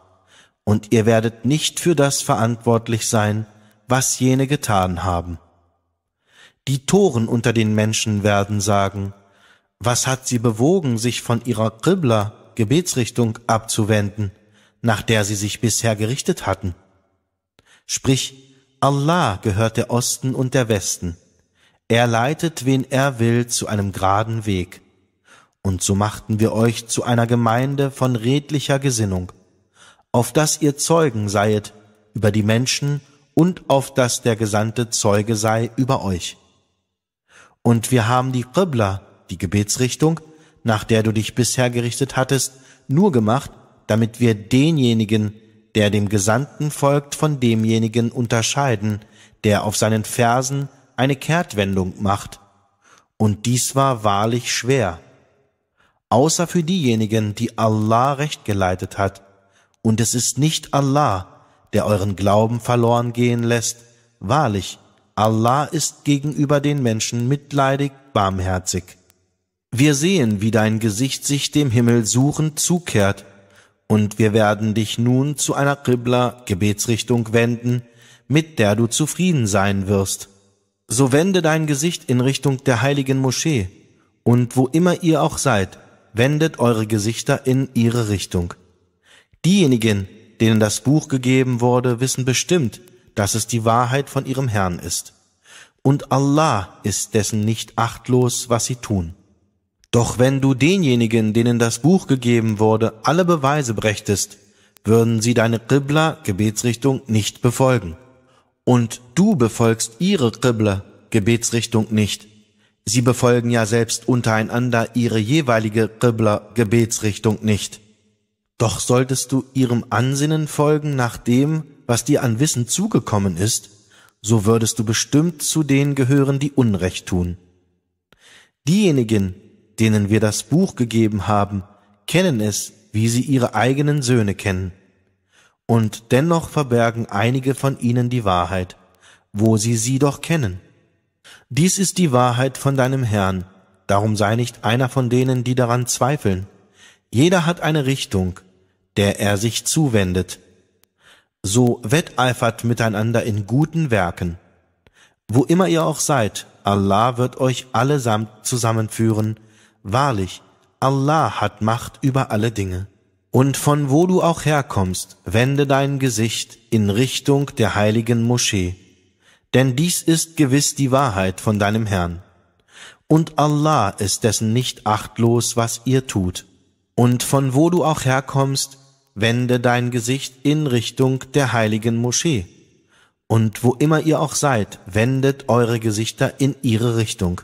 A: Und ihr werdet nicht für das verantwortlich sein, was jene getan haben. Die Toren unter den Menschen werden sagen, was hat sie bewogen, sich von ihrer Qibla, Gebetsrichtung, abzuwenden, nach der sie sich bisher gerichtet hatten? Sprich, Allah gehört der Osten und der Westen. Er leitet, wen er will, zu einem geraden Weg. Und so machten wir euch zu einer Gemeinde von redlicher Gesinnung, auf dass ihr Zeugen seiet über die Menschen und auf dass der gesandte Zeuge sei über euch. Und wir haben die Qibla, die Gebetsrichtung, nach der du dich bisher gerichtet hattest, nur gemacht, damit wir denjenigen, der dem Gesandten folgt, von demjenigen unterscheiden, der auf seinen Versen eine Kehrtwendung macht. Und dies war wahrlich schwer, außer für diejenigen, die Allah recht geleitet hat. Und es ist nicht Allah, der euren Glauben verloren gehen lässt. Wahrlich, Allah ist gegenüber den Menschen mitleidig, barmherzig. Wir sehen, wie dein Gesicht sich dem Himmel suchend zukehrt, und wir werden dich nun zu einer Qibla Gebetsrichtung wenden, mit der du zufrieden sein wirst. So wende dein Gesicht in Richtung der heiligen Moschee, und wo immer ihr auch seid, wendet eure Gesichter in ihre Richtung. Diejenigen, denen das Buch gegeben wurde, wissen bestimmt, dass es die Wahrheit von ihrem Herrn ist. Und Allah ist dessen nicht achtlos, was sie tun. Doch wenn du denjenigen, denen das Buch gegeben wurde, alle Beweise brächtest, würden sie deine Qibla, Gebetsrichtung, nicht befolgen. Und du befolgst ihre Qibla, Gebetsrichtung nicht. Sie befolgen ja selbst untereinander ihre jeweilige Qibla, Gebetsrichtung nicht. Doch solltest du ihrem Ansinnen folgen nach dem, was dir an Wissen zugekommen ist, so würdest du bestimmt zu denen gehören, die Unrecht tun. Diejenigen, denen wir das Buch gegeben haben, kennen es, wie sie ihre eigenen Söhne kennen. Und dennoch verbergen einige von ihnen die Wahrheit, wo sie sie doch kennen. Dies ist die Wahrheit von deinem Herrn, darum sei nicht einer von denen, die daran zweifeln. Jeder hat eine Richtung, der er sich zuwendet. So wetteifert miteinander in guten Werken. Wo immer ihr auch seid, Allah wird euch allesamt zusammenführen, Wahrlich, Allah hat Macht über alle Dinge. Und von wo du auch herkommst, wende dein Gesicht in Richtung der heiligen Moschee. Denn dies ist gewiss die Wahrheit von deinem Herrn. Und Allah ist dessen nicht achtlos, was ihr tut. Und von wo du auch herkommst, wende dein Gesicht in Richtung der heiligen Moschee. Und wo immer ihr auch seid, wendet eure Gesichter in ihre Richtung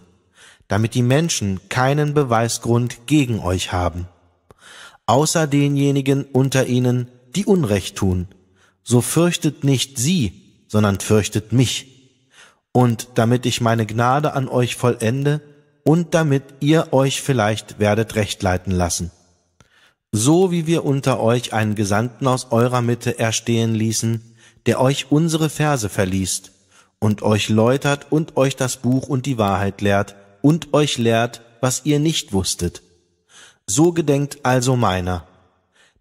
A: damit die Menschen keinen Beweisgrund gegen euch haben, außer denjenigen unter ihnen, die Unrecht tun. So fürchtet nicht sie, sondern fürchtet mich. Und damit ich meine Gnade an euch vollende und damit ihr euch vielleicht werdet recht leiten lassen. So wie wir unter euch einen Gesandten aus eurer Mitte erstehen ließen, der euch unsere Verse verliest und euch läutert und euch das Buch und die Wahrheit lehrt, und euch lehrt, was ihr nicht wusstet. So gedenkt also meiner,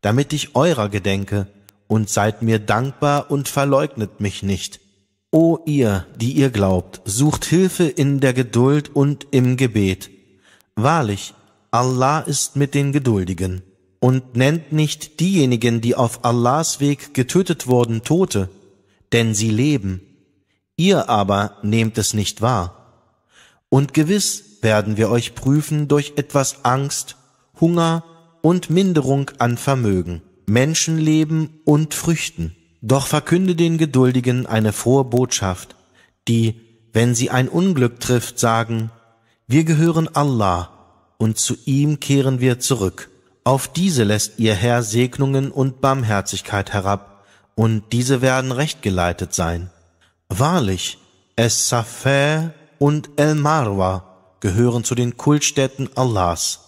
A: damit ich eurer gedenke, und seid mir dankbar und verleugnet mich nicht. O ihr, die ihr glaubt, sucht Hilfe in der Geduld und im Gebet. Wahrlich, Allah ist mit den Geduldigen. Und nennt nicht diejenigen, die auf Allahs Weg getötet wurden, Tote, denn sie leben. Ihr aber nehmt es nicht wahr. Und gewiss werden wir euch prüfen durch etwas Angst, Hunger und Minderung an Vermögen, Menschenleben und Früchten. Doch verkünde den Geduldigen eine frohe Botschaft, die, wenn sie ein Unglück trifft, sagen, wir gehören Allah und zu ihm kehren wir zurück. Auf diese lässt ihr Herr Segnungen und Barmherzigkeit herab, und diese werden rechtgeleitet sein. Wahrlich, es Safä und El-Marwa gehören zu den Kultstätten Allahs.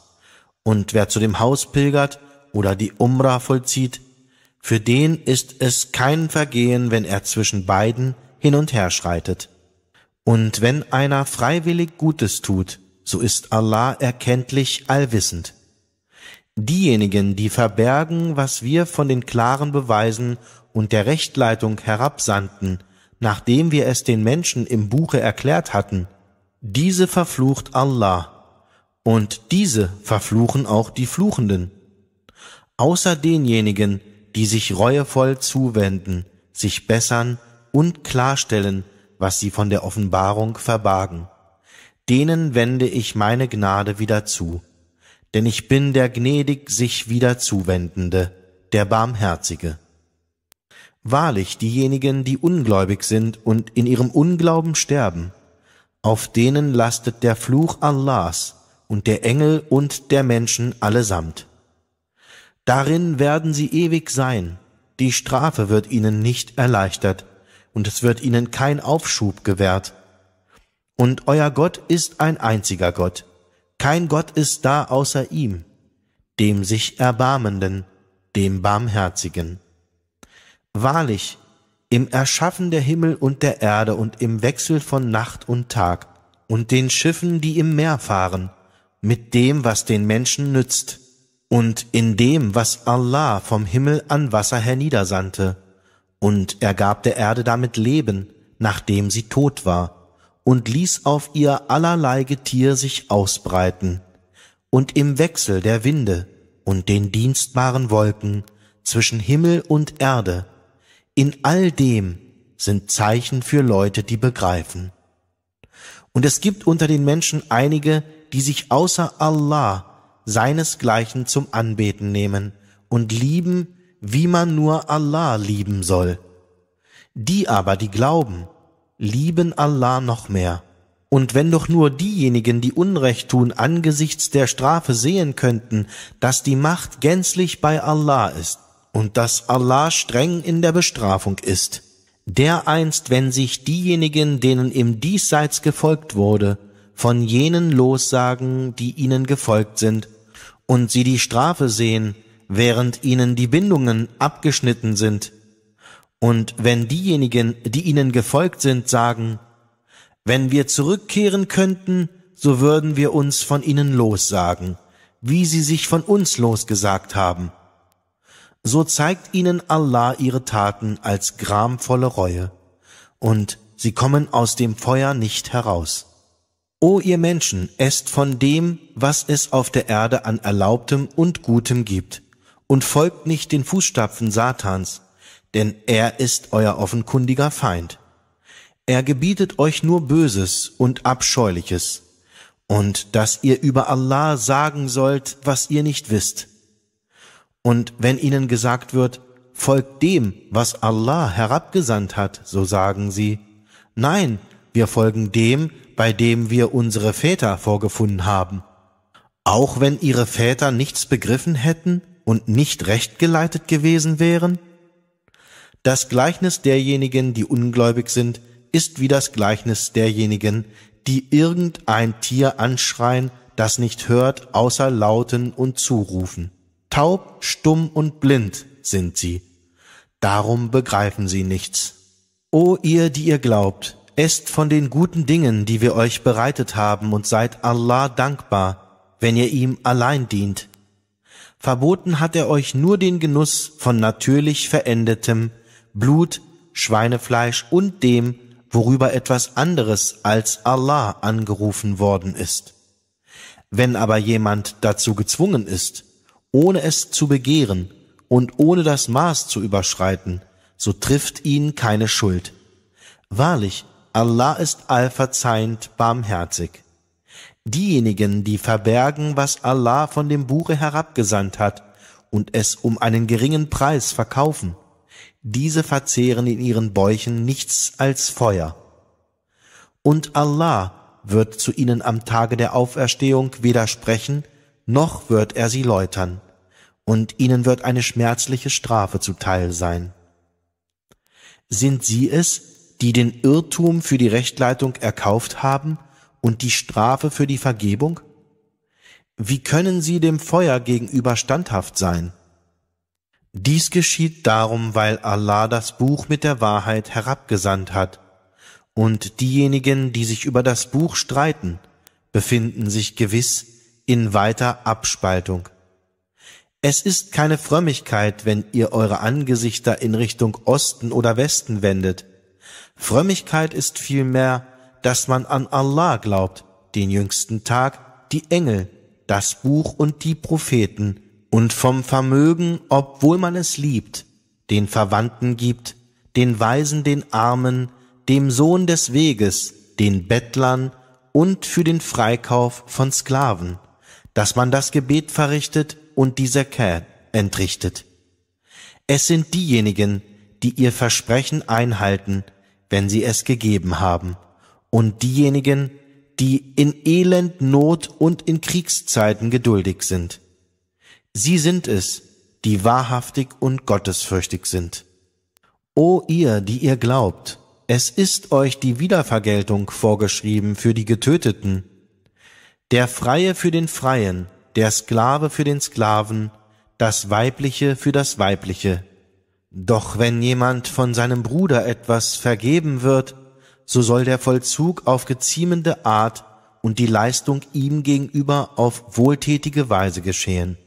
A: Und wer zu dem Haus pilgert oder die Umrah vollzieht, für den ist es kein Vergehen, wenn er zwischen beiden hin und her schreitet. Und wenn einer freiwillig Gutes tut, so ist Allah erkenntlich allwissend. Diejenigen, die verbergen, was wir von den klaren Beweisen und der Rechtleitung herabsandten, nachdem wir es den Menschen im Buche erklärt hatten, diese verflucht Allah, und diese verfluchen auch die Fluchenden, außer denjenigen, die sich reuevoll zuwenden, sich bessern und klarstellen, was sie von der Offenbarung verbargen. Denen wende ich meine Gnade wieder zu, denn ich bin der gnädig sich wieder zuwendende, der Barmherzige. Wahrlich diejenigen, die ungläubig sind und in ihrem Unglauben sterben, auf denen lastet der Fluch Allahs und der Engel und der Menschen allesamt. Darin werden sie ewig sein, die Strafe wird ihnen nicht erleichtert, und es wird ihnen kein Aufschub gewährt. Und euer Gott ist ein einziger Gott, kein Gott ist da außer ihm, dem sich Erbarmenden, dem Barmherzigen. Wahrlich, im Erschaffen der Himmel und der Erde und im Wechsel von Nacht und Tag und den Schiffen, die im Meer fahren, mit dem, was den Menschen nützt, und in dem, was Allah vom Himmel an Wasser herniedersandte, und er gab der Erde damit Leben, nachdem sie tot war, und ließ auf ihr allerlei Getier sich ausbreiten, und im Wechsel der Winde und den dienstbaren Wolken zwischen Himmel und Erde, in all dem sind Zeichen für Leute, die begreifen. Und es gibt unter den Menschen einige, die sich außer Allah seinesgleichen zum Anbeten nehmen und lieben, wie man nur Allah lieben soll. Die aber, die glauben, lieben Allah noch mehr. Und wenn doch nur diejenigen, die Unrecht tun, angesichts der Strafe sehen könnten, dass die Macht gänzlich bei Allah ist, und dass Allah streng in der Bestrafung ist, dereinst, wenn sich diejenigen, denen im Diesseits gefolgt wurde, von jenen lossagen, die ihnen gefolgt sind, und sie die Strafe sehen, während ihnen die Bindungen abgeschnitten sind. Und wenn diejenigen, die ihnen gefolgt sind, sagen, wenn wir zurückkehren könnten, so würden wir uns von ihnen lossagen, wie sie sich von uns losgesagt haben so zeigt ihnen Allah ihre Taten als gramvolle Reue, und sie kommen aus dem Feuer nicht heraus. O ihr Menschen, esst von dem, was es auf der Erde an Erlaubtem und Gutem gibt, und folgt nicht den Fußstapfen Satans, denn er ist euer offenkundiger Feind. Er gebietet euch nur Böses und Abscheuliches, und dass ihr über Allah sagen sollt, was ihr nicht wisst. Und wenn ihnen gesagt wird, folgt dem, was Allah herabgesandt hat, so sagen sie, nein, wir folgen dem, bei dem wir unsere Väter vorgefunden haben. Auch wenn ihre Väter nichts begriffen hätten und nicht rechtgeleitet gewesen wären? Das Gleichnis derjenigen, die ungläubig sind, ist wie das Gleichnis derjenigen, die irgendein Tier anschreien, das nicht hört, außer Lauten und Zurufen taub, stumm und blind sind sie. Darum begreifen sie nichts. O ihr, die ihr glaubt, esst von den guten Dingen, die wir euch bereitet haben, und seid Allah dankbar, wenn ihr ihm allein dient. Verboten hat er euch nur den Genuss von natürlich verendetem Blut, Schweinefleisch und dem, worüber etwas anderes als Allah angerufen worden ist. Wenn aber jemand dazu gezwungen ist, ohne es zu begehren und ohne das Maß zu überschreiten, so trifft ihn keine Schuld. Wahrlich, Allah ist allverzeihend barmherzig. Diejenigen, die verbergen, was Allah von dem Buche herabgesandt hat und es um einen geringen Preis verkaufen, diese verzehren in ihren Bäuchen nichts als Feuer. Und Allah wird zu ihnen am Tage der Auferstehung weder sprechen, noch wird er sie läutern und ihnen wird eine schmerzliche Strafe zuteil sein. Sind sie es, die den Irrtum für die Rechtleitung erkauft haben und die Strafe für die Vergebung? Wie können sie dem Feuer gegenüber standhaft sein? Dies geschieht darum, weil Allah das Buch mit der Wahrheit herabgesandt hat, und diejenigen, die sich über das Buch streiten, befinden sich gewiss in weiter Abspaltung. Es ist keine Frömmigkeit, wenn ihr eure Angesichter in Richtung Osten oder Westen wendet. Frömmigkeit ist vielmehr, dass man an Allah glaubt, den jüngsten Tag, die Engel, das Buch und die Propheten und vom Vermögen, obwohl man es liebt, den Verwandten gibt, den Weisen, den Armen, dem Sohn des Weges, den Bettlern und für den Freikauf von Sklaven, dass man das Gebet verrichtet, und die Zakat entrichtet. Es sind diejenigen, die ihr Versprechen einhalten, wenn sie es gegeben haben, und diejenigen, die in Elend, Not und in Kriegszeiten geduldig sind. Sie sind es, die wahrhaftig und gottesfürchtig sind. O ihr, die ihr glaubt, es ist euch die Wiedervergeltung vorgeschrieben für die Getöteten, der Freie für den Freien der Sklave für den Sklaven, das Weibliche für das Weibliche. Doch wenn jemand von seinem Bruder etwas vergeben wird, so soll der Vollzug auf geziemende Art und die Leistung ihm gegenüber auf wohltätige Weise geschehen.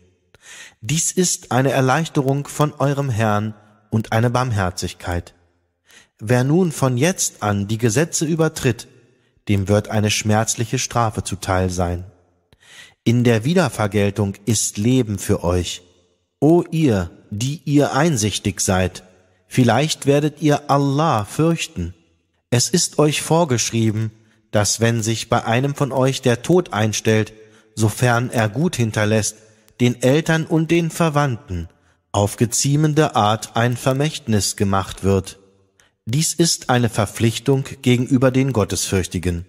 A: Dies ist eine Erleichterung von eurem Herrn und eine Barmherzigkeit. Wer nun von jetzt an die Gesetze übertritt, dem wird eine schmerzliche Strafe zuteil sein. In der Wiedervergeltung ist Leben für euch. O ihr, die ihr einsichtig seid, vielleicht werdet ihr Allah fürchten. Es ist euch vorgeschrieben, dass wenn sich bei einem von euch der Tod einstellt, sofern er gut hinterlässt, den Eltern und den Verwandten auf geziemende Art ein Vermächtnis gemacht wird. Dies ist eine Verpflichtung gegenüber den Gottesfürchtigen.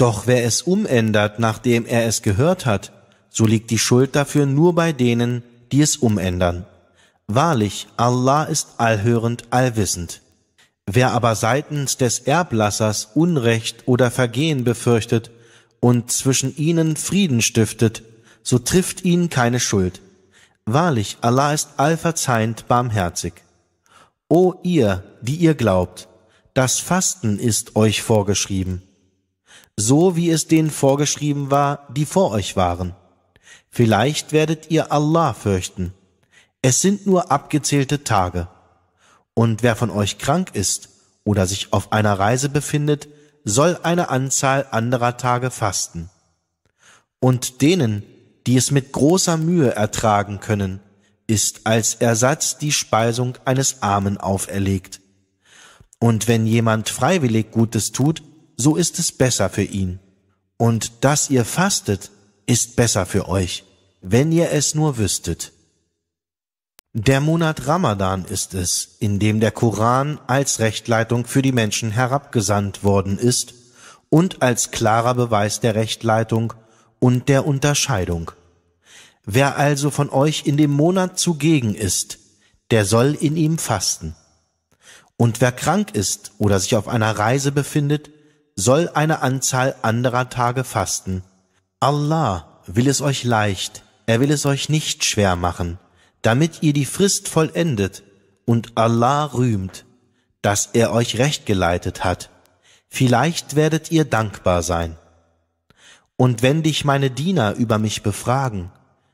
A: Doch wer es umändert, nachdem er es gehört hat, so liegt die Schuld dafür nur bei denen, die es umändern. Wahrlich, Allah ist allhörend, allwissend. Wer aber seitens des Erblassers Unrecht oder Vergehen befürchtet und zwischen ihnen Frieden stiftet, so trifft ihn keine Schuld. Wahrlich, Allah ist allverzeihend, barmherzig. O ihr, die ihr glaubt, das Fasten ist euch vorgeschrieben so wie es denen vorgeschrieben war, die vor euch waren. Vielleicht werdet ihr Allah fürchten. Es sind nur abgezählte Tage. Und wer von euch krank ist oder sich auf einer Reise befindet, soll eine Anzahl anderer Tage fasten. Und denen, die es mit großer Mühe ertragen können, ist als Ersatz die Speisung eines Armen auferlegt. Und wenn jemand freiwillig Gutes tut, so ist es besser für ihn. Und dass ihr fastet, ist besser für euch, wenn ihr es nur wüsstet. Der Monat Ramadan ist es, in dem der Koran als Rechtleitung für die Menschen herabgesandt worden ist und als klarer Beweis der Rechtleitung und der Unterscheidung. Wer also von euch in dem Monat zugegen ist, der soll in ihm fasten. Und wer krank ist oder sich auf einer Reise befindet, soll eine Anzahl anderer Tage fasten. Allah will es euch leicht, er will es euch nicht schwer machen, damit ihr die Frist vollendet und Allah rühmt, dass er euch recht geleitet hat. Vielleicht werdet ihr dankbar sein. Und wenn dich meine Diener über mich befragen,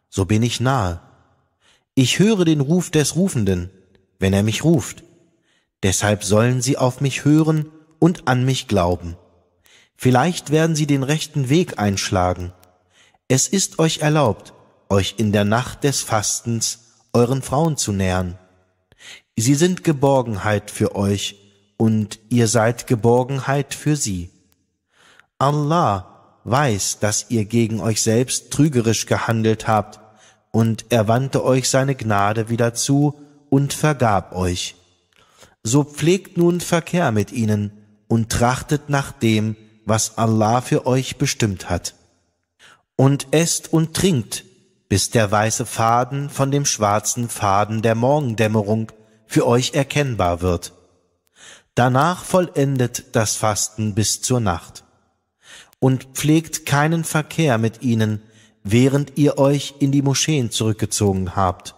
A: so bin ich nahe. Ich höre den Ruf des Rufenden, wenn er mich ruft. Deshalb sollen sie auf mich hören und an mich glauben. Vielleicht werden sie den rechten Weg einschlagen. Es ist euch erlaubt, euch in der Nacht des Fastens euren Frauen zu nähern. Sie sind Geborgenheit für euch und ihr seid Geborgenheit für sie. Allah weiß, dass ihr gegen euch selbst trügerisch gehandelt habt, und er wandte euch seine Gnade wieder zu und vergab euch. So pflegt nun Verkehr mit ihnen und trachtet nach dem, was Allah für euch bestimmt hat. Und esst und trinkt, bis der weiße Faden von dem schwarzen Faden der Morgendämmerung für euch erkennbar wird. Danach vollendet das Fasten bis zur Nacht. Und pflegt keinen Verkehr mit ihnen, während ihr euch in die Moscheen zurückgezogen habt.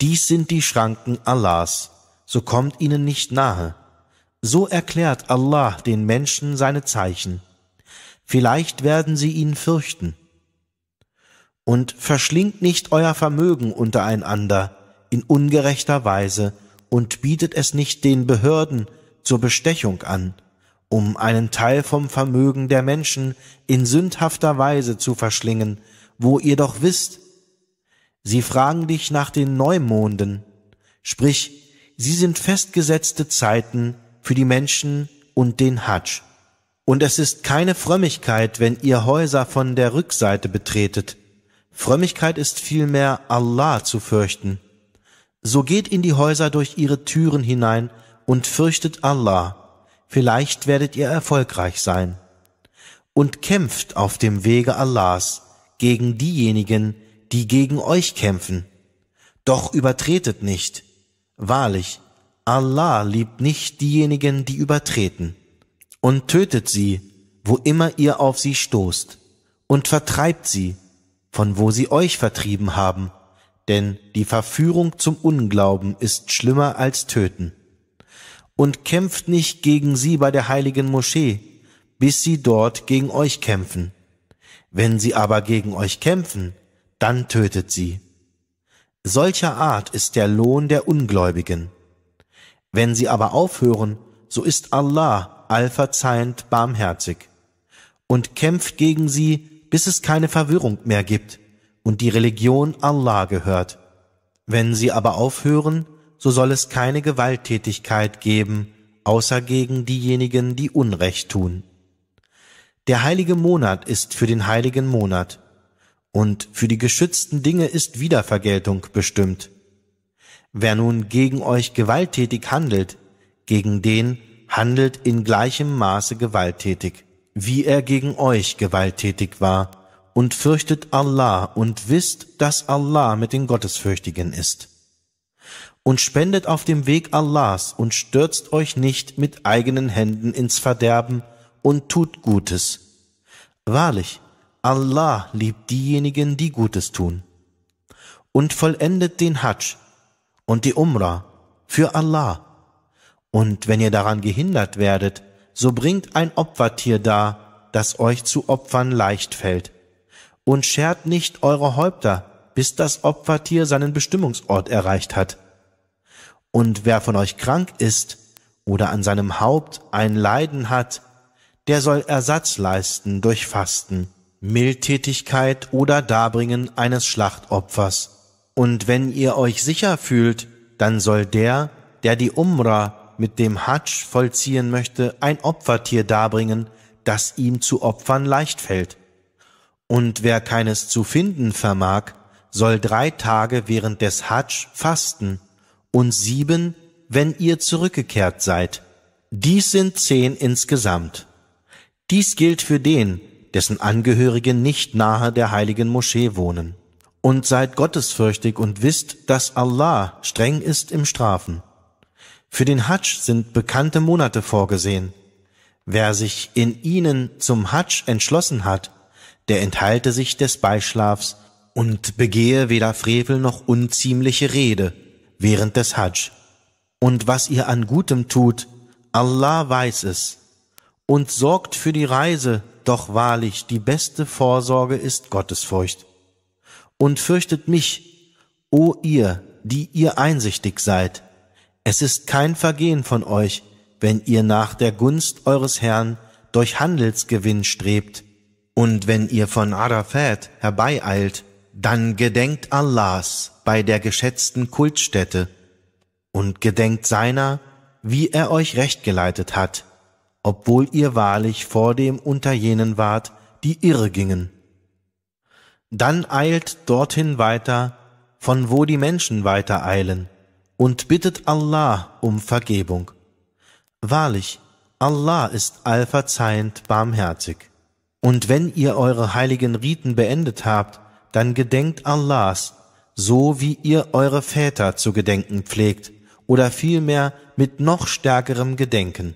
A: Dies sind die Schranken Allahs, so kommt ihnen nicht nahe. So erklärt Allah den Menschen seine Zeichen. Vielleicht werden sie ihn fürchten. Und verschlingt nicht euer Vermögen untereinander in ungerechter Weise und bietet es nicht den Behörden zur Bestechung an, um einen Teil vom Vermögen der Menschen in sündhafter Weise zu verschlingen, wo ihr doch wisst, sie fragen dich nach den Neumonden, sprich, sie sind festgesetzte Zeiten, für die Menschen und den Hadsch. Und es ist keine Frömmigkeit, wenn ihr Häuser von der Rückseite betretet. Frömmigkeit ist vielmehr Allah zu fürchten. So geht in die Häuser durch ihre Türen hinein und fürchtet Allah. Vielleicht werdet ihr erfolgreich sein. Und kämpft auf dem Wege Allahs gegen diejenigen, die gegen euch kämpfen. Doch übertretet nicht. Wahrlich, Allah liebt nicht diejenigen, die übertreten, und tötet sie, wo immer ihr auf sie stoßt, und vertreibt sie, von wo sie euch vertrieben haben, denn die Verführung zum Unglauben ist schlimmer als Töten. Und kämpft nicht gegen sie bei der heiligen Moschee, bis sie dort gegen euch kämpfen. Wenn sie aber gegen euch kämpfen, dann tötet sie. Solcher Art ist der Lohn der Ungläubigen. Wenn sie aber aufhören, so ist Allah allverzeihend barmherzig und kämpft gegen sie, bis es keine Verwirrung mehr gibt und die Religion Allah gehört. Wenn sie aber aufhören, so soll es keine Gewalttätigkeit geben, außer gegen diejenigen, die Unrecht tun. Der heilige Monat ist für den heiligen Monat, und für die geschützten Dinge ist Wiedervergeltung bestimmt. Wer nun gegen euch gewalttätig handelt, gegen den handelt in gleichem Maße gewalttätig, wie er gegen euch gewalttätig war, und fürchtet Allah und wisst, dass Allah mit den Gottesfürchtigen ist. Und spendet auf dem Weg Allahs und stürzt euch nicht mit eigenen Händen ins Verderben und tut Gutes. Wahrlich, Allah liebt diejenigen, die Gutes tun. Und vollendet den Hatsch, und die Umrah für Allah. Und wenn ihr daran gehindert werdet, so bringt ein Opfertier dar, das euch zu opfern leicht fällt. Und schert nicht eure Häupter, bis das Opfertier seinen Bestimmungsort erreicht hat. Und wer von euch krank ist oder an seinem Haupt ein Leiden hat, der soll Ersatz leisten durch Fasten, Mildtätigkeit oder Darbringen eines Schlachtopfers und wenn ihr euch sicher fühlt, dann soll der, der die Umrah mit dem Hadsch vollziehen möchte, ein Opfertier darbringen, das ihm zu opfern leicht fällt. Und wer keines zu finden vermag, soll drei Tage während des Hadsch fasten und sieben, wenn ihr zurückgekehrt seid. Dies sind zehn insgesamt. Dies gilt für den, dessen Angehörigen nicht nahe der heiligen Moschee wohnen und seid gottesfürchtig und wisst, dass Allah streng ist im Strafen. Für den Hadsch sind bekannte Monate vorgesehen. Wer sich in ihnen zum Hadsch entschlossen hat, der enthalte sich des Beischlafs und begehe weder Frevel noch unziemliche Rede während des Hadsch. Und was ihr an Gutem tut, Allah weiß es. Und sorgt für die Reise, doch wahrlich, die beste Vorsorge ist Gottesfurcht und fürchtet mich, o ihr, die ihr einsichtig seid. Es ist kein Vergehen von euch, wenn ihr nach der Gunst eures Herrn durch Handelsgewinn strebt. Und wenn ihr von Arafat herbeieilt, dann gedenkt Allahs bei der geschätzten Kultstätte und gedenkt seiner, wie er euch recht geleitet hat, obwohl ihr wahrlich vor dem unter jenen wart, die irre gingen dann eilt dorthin weiter, von wo die Menschen weiter eilen, und bittet Allah um Vergebung. Wahrlich, Allah ist allverzeihend barmherzig. Und wenn ihr eure heiligen Riten beendet habt, dann gedenkt Allahs, so wie ihr eure Väter zu gedenken pflegt, oder vielmehr mit noch stärkerem Gedenken.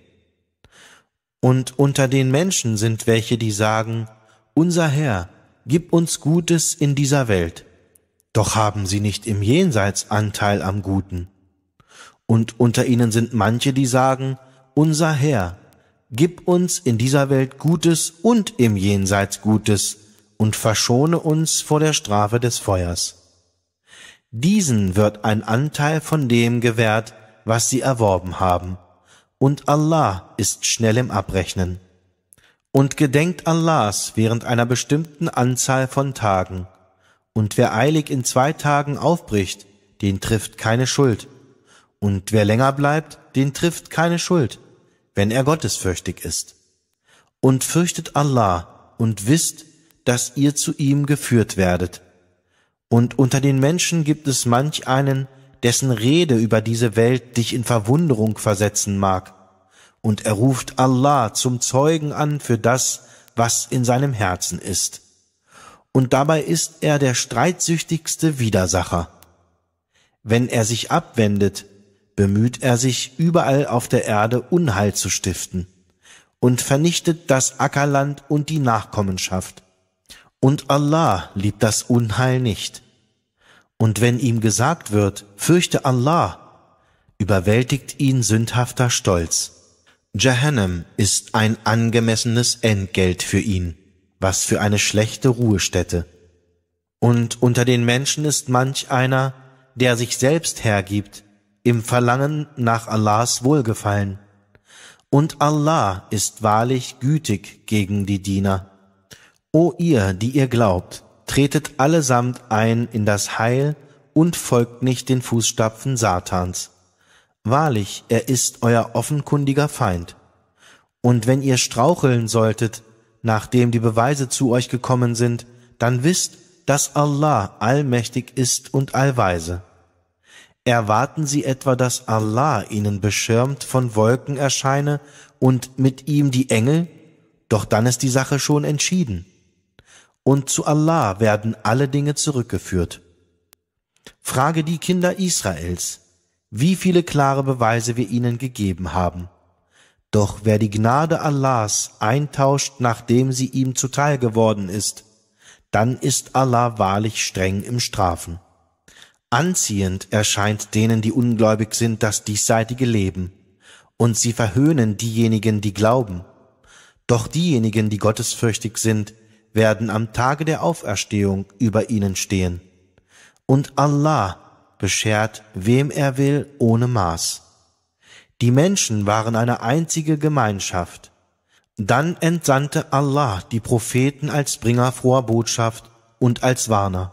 A: Und unter den Menschen sind welche, die sagen, unser Herr, gib uns Gutes in dieser Welt, doch haben sie nicht im Jenseits Anteil am Guten. Und unter ihnen sind manche, die sagen, unser Herr, gib uns in dieser Welt Gutes und im Jenseits Gutes und verschone uns vor der Strafe des Feuers. Diesen wird ein Anteil von dem gewährt, was sie erworben haben, und Allah ist schnell im Abrechnen und gedenkt Allahs während einer bestimmten Anzahl von Tagen. Und wer eilig in zwei Tagen aufbricht, den trifft keine Schuld. Und wer länger bleibt, den trifft keine Schuld, wenn er gottesfürchtig ist. Und fürchtet Allah und wisst, dass ihr zu ihm geführt werdet. Und unter den Menschen gibt es manch einen, dessen Rede über diese Welt dich in Verwunderung versetzen mag und er ruft Allah zum Zeugen an für das, was in seinem Herzen ist. Und dabei ist er der streitsüchtigste Widersacher. Wenn er sich abwendet, bemüht er sich, überall auf der Erde Unheil zu stiften und vernichtet das Ackerland und die Nachkommenschaft. Und Allah liebt das Unheil nicht. Und wenn ihm gesagt wird, fürchte Allah, überwältigt ihn sündhafter Stolz. Jahannam ist ein angemessenes Entgelt für ihn, was für eine schlechte Ruhestätte. Und unter den Menschen ist manch einer, der sich selbst hergibt, im Verlangen nach Allahs Wohlgefallen. Und Allah ist wahrlich gütig gegen die Diener. O ihr, die ihr glaubt, tretet allesamt ein in das Heil und folgt nicht den Fußstapfen Satans. Wahrlich, er ist euer offenkundiger Feind. Und wenn ihr straucheln solltet, nachdem die Beweise zu euch gekommen sind, dann wisst, dass Allah allmächtig ist und allweise. Erwarten sie etwa, dass Allah ihnen beschirmt von Wolken erscheine und mit ihm die Engel? Doch dann ist die Sache schon entschieden. Und zu Allah werden alle Dinge zurückgeführt. Frage die Kinder Israels wie viele klare Beweise wir ihnen gegeben haben. Doch wer die Gnade Allahs eintauscht, nachdem sie ihm zuteil geworden ist, dann ist Allah wahrlich streng im Strafen. Anziehend erscheint denen, die ungläubig sind, das diesseitige Leben, und sie verhöhnen diejenigen, die glauben. Doch diejenigen, die gottesfürchtig sind, werden am Tage der Auferstehung über ihnen stehen. Und Allah beschert, wem er will, ohne Maß. Die Menschen waren eine einzige Gemeinschaft. Dann entsandte Allah die Propheten als Bringer froher Botschaft und als Warner.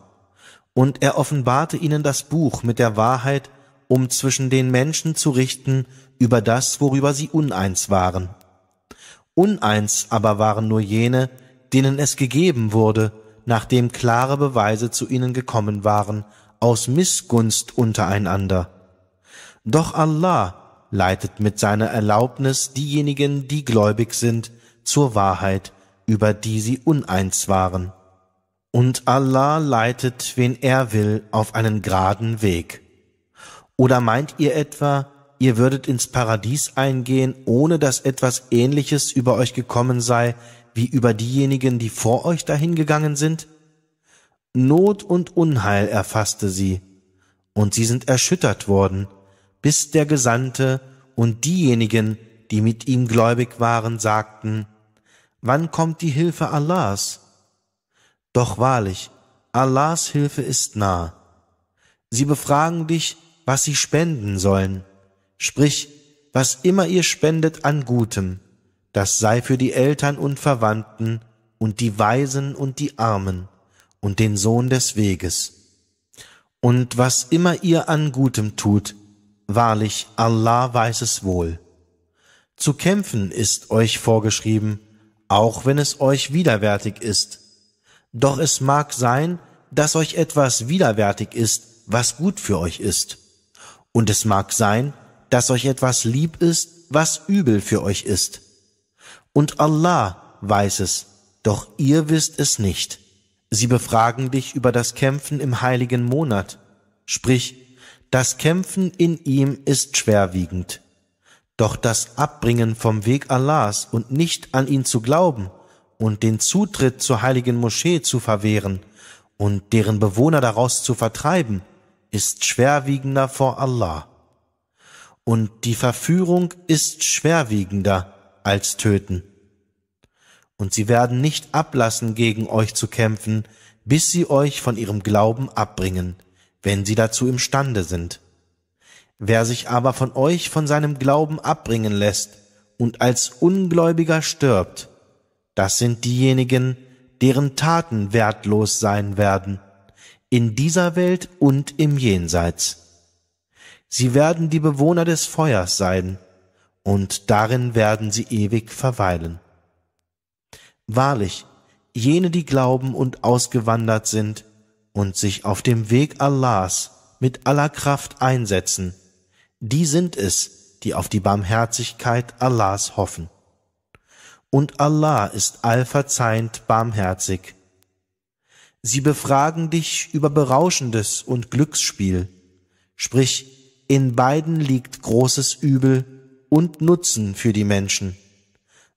A: Und er offenbarte ihnen das Buch mit der Wahrheit, um zwischen den Menschen zu richten über das, worüber sie uneins waren. Uneins aber waren nur jene, denen es gegeben wurde, nachdem klare Beweise zu ihnen gekommen waren aus Missgunst untereinander. Doch Allah leitet mit seiner Erlaubnis diejenigen, die gläubig sind, zur Wahrheit, über die sie uneins waren. Und Allah leitet, wen er will, auf einen geraden Weg. Oder meint ihr etwa, ihr würdet ins Paradies eingehen, ohne dass etwas Ähnliches über euch gekommen sei, wie über diejenigen, die vor euch dahin gegangen sind? Not und Unheil erfasste sie, und sie sind erschüttert worden, bis der Gesandte und diejenigen, die mit ihm gläubig waren, sagten, Wann kommt die Hilfe Allahs? Doch wahrlich, Allahs Hilfe ist nah. Sie befragen dich, was sie spenden sollen. Sprich, was immer ihr spendet an Gutem, das sei für die Eltern und Verwandten und die Weisen und die Armen und den Sohn des Weges. Und was immer ihr an Gutem tut, wahrlich Allah weiß es wohl. Zu kämpfen ist euch vorgeschrieben, auch wenn es euch widerwärtig ist. Doch es mag sein, dass euch etwas widerwärtig ist, was gut für euch ist. Und es mag sein, dass euch etwas lieb ist, was übel für euch ist. Und Allah weiß es, doch ihr wisst es nicht. Sie befragen dich über das Kämpfen im heiligen Monat, sprich, das Kämpfen in ihm ist schwerwiegend. Doch das Abbringen vom Weg Allahs und nicht an ihn zu glauben und den Zutritt zur heiligen Moschee zu verwehren und deren Bewohner daraus zu vertreiben, ist schwerwiegender vor Allah. Und die Verführung ist schwerwiegender als Töten und sie werden nicht ablassen, gegen euch zu kämpfen, bis sie euch von ihrem Glauben abbringen, wenn sie dazu imstande sind. Wer sich aber von euch von seinem Glauben abbringen lässt und als Ungläubiger stirbt, das sind diejenigen, deren Taten wertlos sein werden, in dieser Welt und im Jenseits. Sie werden die Bewohner des Feuers sein, und darin werden sie ewig verweilen. Wahrlich, jene, die glauben und ausgewandert sind und sich auf dem Weg Allahs mit aller Kraft einsetzen, die sind es, die auf die Barmherzigkeit Allahs hoffen. Und Allah ist allverzeihend barmherzig. Sie befragen dich über Berauschendes und Glücksspiel, sprich, in beiden liegt großes Übel und Nutzen für die Menschen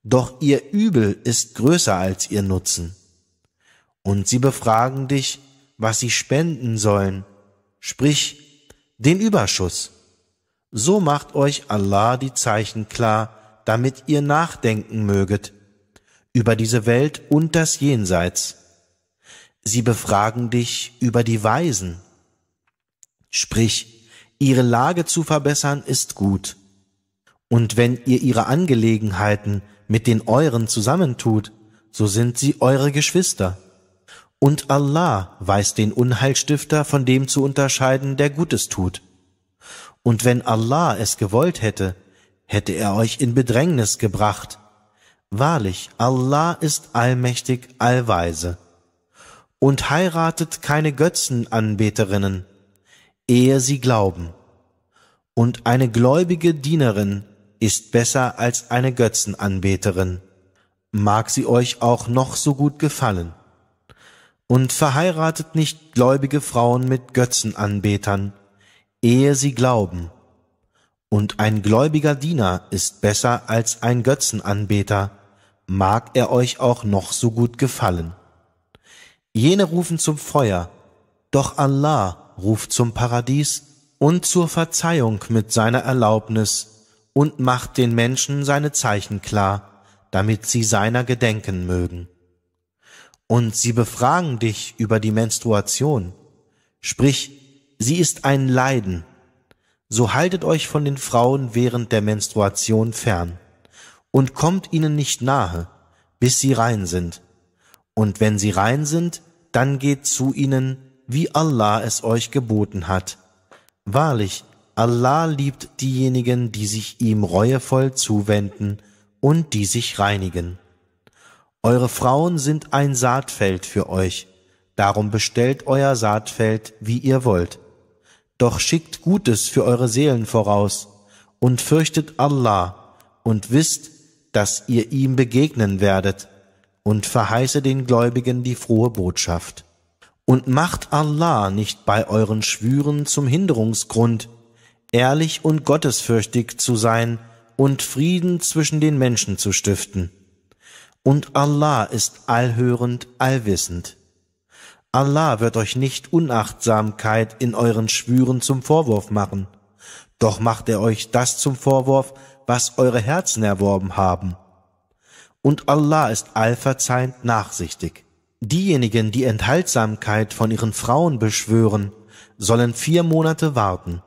A: doch ihr Übel ist größer als ihr Nutzen. Und sie befragen dich, was sie spenden sollen, sprich den Überschuss. So macht euch Allah die Zeichen klar, damit ihr nachdenken möget über diese Welt und das Jenseits. Sie befragen dich über die Weisen. Sprich, ihre Lage zu verbessern ist gut. Und wenn ihr ihre Angelegenheiten mit den euren zusammentut, so sind sie eure Geschwister. Und Allah weiß den Unheilstifter von dem zu unterscheiden, der Gutes tut. Und wenn Allah es gewollt hätte, hätte er euch in Bedrängnis gebracht. Wahrlich, Allah ist allmächtig, allweise. Und heiratet keine Götzenanbeterinnen, ehe sie glauben. Und eine gläubige Dienerin ist besser als eine Götzenanbeterin, mag sie euch auch noch so gut gefallen. Und verheiratet nicht gläubige Frauen mit Götzenanbetern, ehe sie glauben. Und ein gläubiger Diener ist besser als ein Götzenanbeter, mag er euch auch noch so gut gefallen. Jene rufen zum Feuer, doch Allah ruft zum Paradies und zur Verzeihung mit seiner Erlaubnis und macht den Menschen seine Zeichen klar, damit sie seiner gedenken mögen. Und sie befragen dich über die Menstruation, sprich, sie ist ein Leiden, so haltet euch von den Frauen während der Menstruation fern und kommt ihnen nicht nahe, bis sie rein sind. Und wenn sie rein sind, dann geht zu ihnen, wie Allah es euch geboten hat. Wahrlich, Allah liebt diejenigen, die sich ihm reuevoll zuwenden und die sich reinigen. Eure Frauen sind ein Saatfeld für euch, darum bestellt euer Saatfeld, wie ihr wollt. Doch schickt Gutes für eure Seelen voraus und fürchtet Allah und wisst, dass ihr ihm begegnen werdet und verheiße den Gläubigen die frohe Botschaft. Und macht Allah nicht bei euren Schwüren zum Hinderungsgrund, ehrlich und gottesfürchtig zu sein und Frieden zwischen den Menschen zu stiften. Und Allah ist allhörend, allwissend. Allah wird euch nicht Unachtsamkeit in euren Schwüren zum Vorwurf machen, doch macht er euch das zum Vorwurf, was eure Herzen erworben haben. Und Allah ist allverzeihend nachsichtig. Diejenigen, die Enthaltsamkeit von ihren Frauen beschwören, sollen vier Monate warten.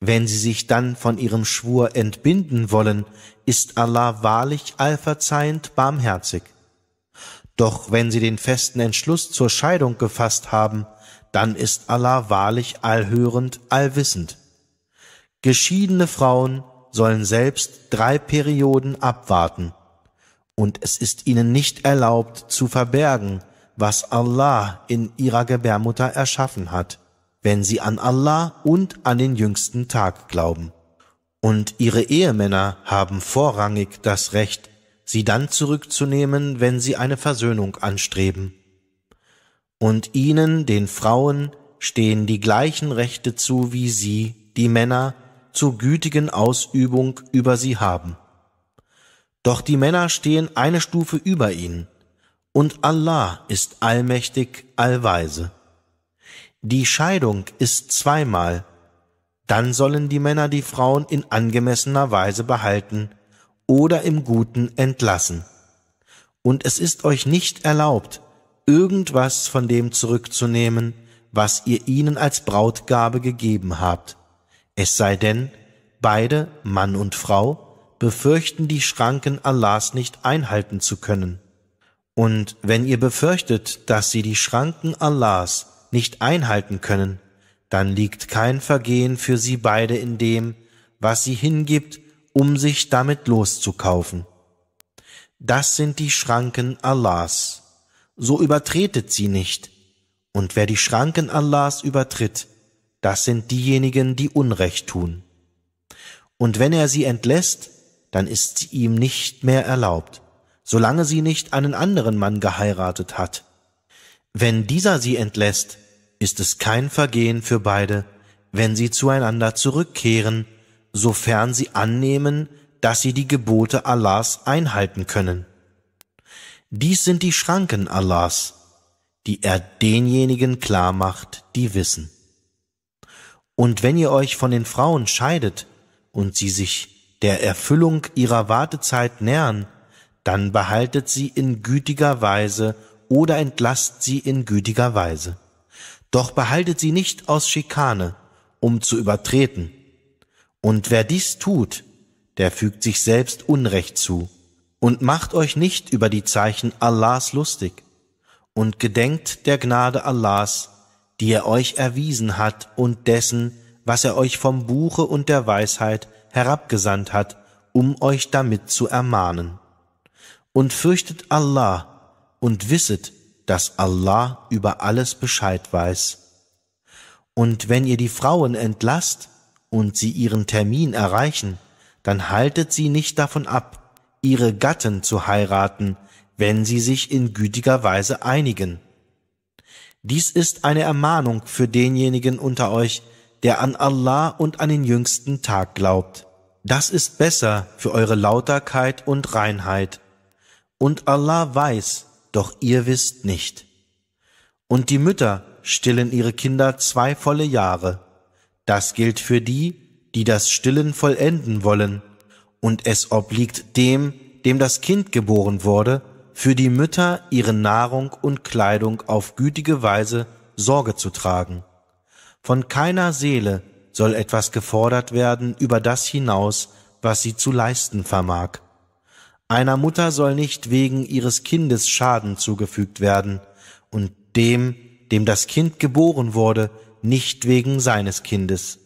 A: Wenn sie sich dann von ihrem Schwur entbinden wollen, ist Allah wahrlich allverzeihend barmherzig. Doch wenn sie den festen Entschluss zur Scheidung gefasst haben, dann ist Allah wahrlich allhörend, allwissend. Geschiedene Frauen sollen selbst drei Perioden abwarten, und es ist ihnen nicht erlaubt zu verbergen, was Allah in ihrer Gebärmutter erschaffen hat wenn sie an Allah und an den jüngsten Tag glauben. Und ihre Ehemänner haben vorrangig das Recht, sie dann zurückzunehmen, wenn sie eine Versöhnung anstreben. Und ihnen, den Frauen, stehen die gleichen Rechte zu wie sie, die Männer, zur gütigen Ausübung über sie haben. Doch die Männer stehen eine Stufe über ihnen, und Allah ist allmächtig, allweise. Die Scheidung ist zweimal. Dann sollen die Männer die Frauen in angemessener Weise behalten oder im Guten entlassen. Und es ist euch nicht erlaubt, irgendwas von dem zurückzunehmen, was ihr ihnen als Brautgabe gegeben habt. Es sei denn, beide, Mann und Frau, befürchten die Schranken Allahs nicht einhalten zu können. Und wenn ihr befürchtet, dass sie die Schranken Allahs nicht einhalten können, dann liegt kein Vergehen für sie beide in dem, was sie hingibt, um sich damit loszukaufen. Das sind die Schranken Allahs. So übertretet sie nicht. Und wer die Schranken Allahs übertritt, das sind diejenigen, die Unrecht tun. Und wenn er sie entlässt, dann ist sie ihm nicht mehr erlaubt, solange sie nicht einen anderen Mann geheiratet hat. Wenn dieser sie entlässt, ist es kein Vergehen für beide, wenn sie zueinander zurückkehren, sofern sie annehmen, dass sie die Gebote Allahs einhalten können. Dies sind die Schranken Allahs, die er denjenigen klar macht, die wissen. Und wenn ihr euch von den Frauen scheidet und sie sich der Erfüllung ihrer Wartezeit nähern, dann behaltet sie in gütiger Weise oder entlasst sie in gütiger Weise doch behaltet sie nicht aus Schikane, um zu übertreten. Und wer dies tut, der fügt sich selbst Unrecht zu. Und macht euch nicht über die Zeichen Allahs lustig, und gedenkt der Gnade Allahs, die er euch erwiesen hat, und dessen, was er euch vom Buche und der Weisheit herabgesandt hat, um euch damit zu ermahnen. Und fürchtet Allah, und wisset, dass Allah über alles Bescheid weiß. Und wenn ihr die Frauen entlasst und sie ihren Termin erreichen, dann haltet sie nicht davon ab, ihre Gatten zu heiraten, wenn sie sich in gütiger Weise einigen. Dies ist eine Ermahnung für denjenigen unter euch, der an Allah und an den jüngsten Tag glaubt. Das ist besser für eure Lauterkeit und Reinheit. Und Allah weiß, doch ihr wisst nicht. Und die Mütter stillen ihre Kinder zwei volle Jahre. Das gilt für die, die das Stillen vollenden wollen, und es obliegt dem, dem das Kind geboren wurde, für die Mütter ihre Nahrung und Kleidung auf gütige Weise Sorge zu tragen. Von keiner Seele soll etwas gefordert werden über das hinaus, was sie zu leisten vermag. Einer Mutter soll nicht wegen ihres Kindes Schaden zugefügt werden und dem, dem das Kind geboren wurde, nicht wegen seines Kindes.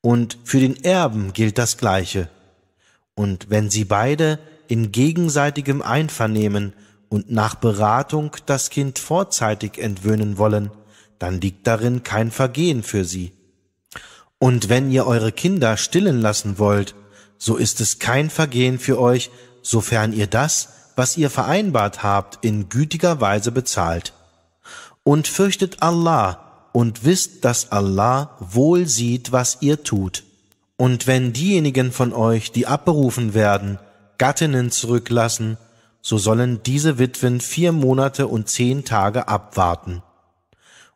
A: Und für den Erben gilt das Gleiche. Und wenn sie beide in gegenseitigem Einvernehmen und nach Beratung das Kind vorzeitig entwöhnen wollen, dann liegt darin kein Vergehen für sie. Und wenn ihr eure Kinder stillen lassen wollt, so ist es kein Vergehen für euch, sofern ihr das, was ihr vereinbart habt, in gütiger Weise bezahlt. Und fürchtet Allah und wisst, dass Allah wohl sieht, was ihr tut. Und wenn diejenigen von euch, die abberufen werden, Gattinnen zurücklassen, so sollen diese Witwen vier Monate und zehn Tage abwarten.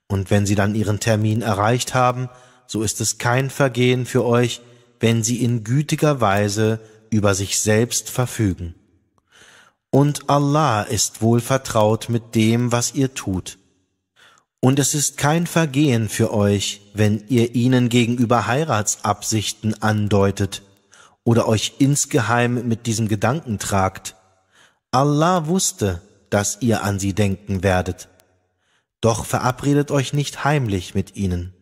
A: Und wenn sie dann ihren Termin erreicht haben, so ist es kein Vergehen für euch, wenn sie in gütiger Weise über sich selbst verfügen. Und Allah ist wohl vertraut mit dem, was ihr tut. Und es ist kein Vergehen für euch, wenn ihr ihnen gegenüber Heiratsabsichten andeutet oder euch insgeheim mit diesem Gedanken tragt. Allah wusste, dass ihr an sie denken werdet. Doch verabredet euch nicht heimlich mit ihnen,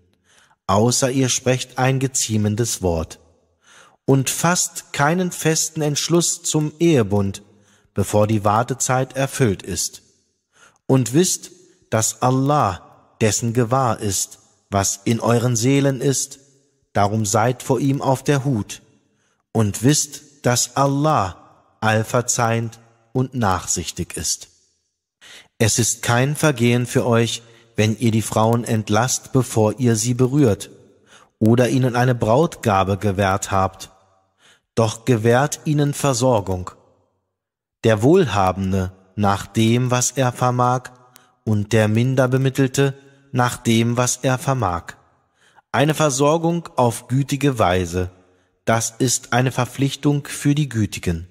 A: außer ihr sprecht ein geziemendes Wort und fasst keinen festen Entschluss zum Ehebund, bevor die Wartezeit erfüllt ist. Und wisst, dass Allah dessen gewahr ist, was in euren Seelen ist, darum seid vor ihm auf der Hut. Und wisst, dass Allah allverzeihend und nachsichtig ist. Es ist kein Vergehen für euch, wenn ihr die Frauen entlasst, bevor ihr sie berührt, oder ihnen eine Brautgabe gewährt habt, doch gewährt ihnen Versorgung. Der Wohlhabende nach dem, was er vermag, und der Minderbemittelte nach dem, was er vermag. Eine Versorgung auf gütige Weise, das ist eine Verpflichtung für die Gütigen.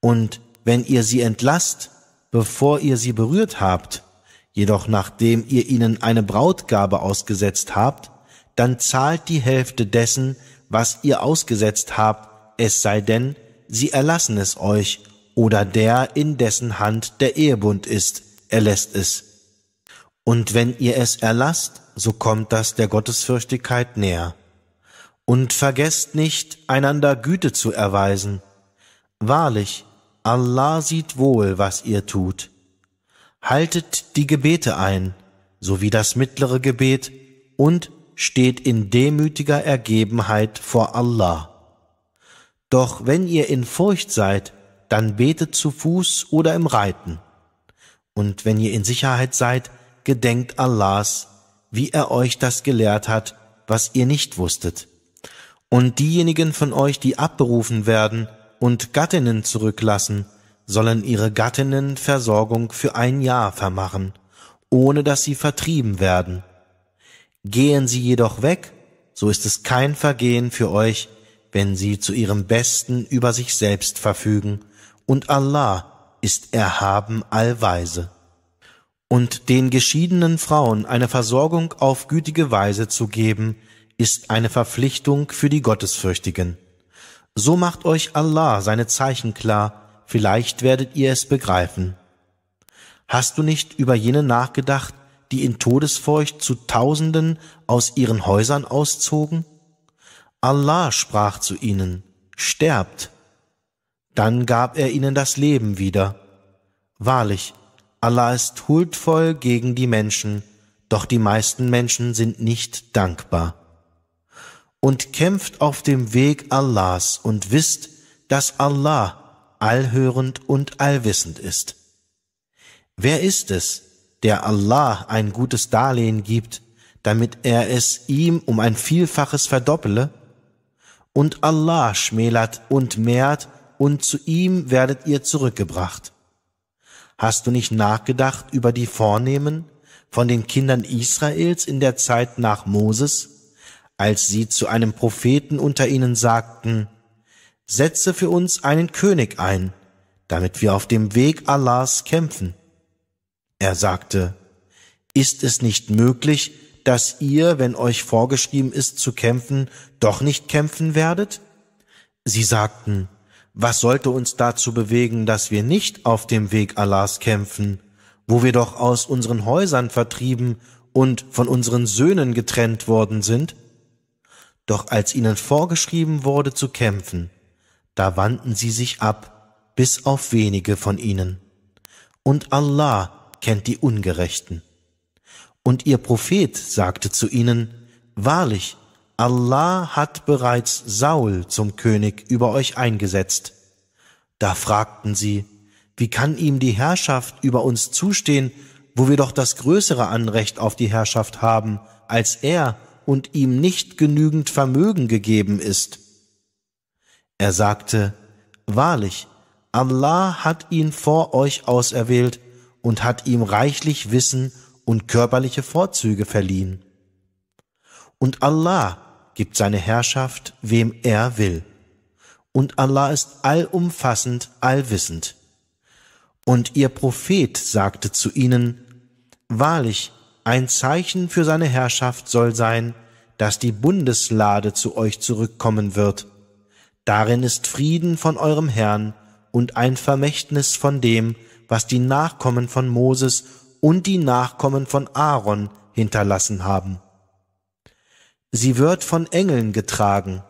A: Und wenn ihr sie entlasst, bevor ihr sie berührt habt, jedoch nachdem ihr ihnen eine Brautgabe ausgesetzt habt, dann zahlt die Hälfte dessen, was ihr ausgesetzt habt, es sei denn, sie erlassen es euch, oder der, in dessen Hand der Ehebund ist, erlässt es. Und wenn ihr es erlasst, so kommt das der Gottesfürchtigkeit näher. Und vergesst nicht, einander Güte zu erweisen. Wahrlich, Allah sieht wohl, was ihr tut. Haltet die Gebete ein, sowie das mittlere Gebet und steht in demütiger Ergebenheit vor Allah. Doch wenn ihr in Furcht seid, dann betet zu Fuß oder im Reiten. Und wenn ihr in Sicherheit seid, gedenkt Allahs, wie er euch das gelehrt hat, was ihr nicht wusstet. Und diejenigen von euch, die abberufen werden und Gattinnen zurücklassen, sollen ihre Gattinnen Versorgung für ein Jahr vermachen, ohne dass sie vertrieben werden Gehen sie jedoch weg, so ist es kein Vergehen für euch, wenn sie zu ihrem Besten über sich selbst verfügen, und Allah ist erhaben allweise. Und den geschiedenen Frauen eine Versorgung auf gütige Weise zu geben, ist eine Verpflichtung für die Gottesfürchtigen. So macht euch Allah seine Zeichen klar, vielleicht werdet ihr es begreifen. Hast du nicht über jene nachgedacht, die in Todesfurcht zu Tausenden aus ihren Häusern auszogen? Allah sprach zu ihnen, sterbt. Dann gab er ihnen das Leben wieder. Wahrlich, Allah ist huldvoll gegen die Menschen, doch die meisten Menschen sind nicht dankbar. Und kämpft auf dem Weg Allahs und wisst, dass Allah allhörend und allwissend ist. Wer ist es, der Allah ein gutes Darlehen gibt, damit er es ihm um ein Vielfaches verdoppele? Und Allah schmälert und mehrt, und zu ihm werdet ihr zurückgebracht. Hast du nicht nachgedacht über die Vornehmen von den Kindern Israels in der Zeit nach Moses, als sie zu einem Propheten unter ihnen sagten, Setze für uns einen König ein, damit wir auf dem Weg Allahs kämpfen. Er sagte, Ist es nicht möglich, dass ihr, wenn euch vorgeschrieben ist zu kämpfen, doch nicht kämpfen werdet? Sie sagten, was sollte uns dazu bewegen, dass wir nicht auf dem Weg Allahs kämpfen, wo wir doch aus unseren Häusern vertrieben und von unseren Söhnen getrennt worden sind? Doch als ihnen vorgeschrieben wurde zu kämpfen, da wandten sie sich ab, bis auf wenige von ihnen. Und Allah kennt die Ungerechten. Und ihr Prophet sagte zu ihnen, Wahrlich, Allah hat bereits Saul zum König über euch eingesetzt. Da fragten sie, wie kann ihm die Herrschaft über uns zustehen, wo wir doch das größere Anrecht auf die Herrschaft haben, als er und ihm nicht genügend Vermögen gegeben ist. Er sagte, Wahrlich, Allah hat ihn vor euch auserwählt und hat ihm reichlich Wissen und körperliche Vorzüge verliehen. Und Allah gibt seine Herrschaft, wem er will. Und Allah ist allumfassend, allwissend. Und ihr Prophet sagte zu ihnen, Wahrlich, ein Zeichen für seine Herrschaft soll sein, dass die Bundeslade zu euch zurückkommen wird. Darin ist Frieden von eurem Herrn und ein Vermächtnis von dem, was die Nachkommen von Moses und die Nachkommen von Aaron hinterlassen haben. Sie wird von Engeln getragen.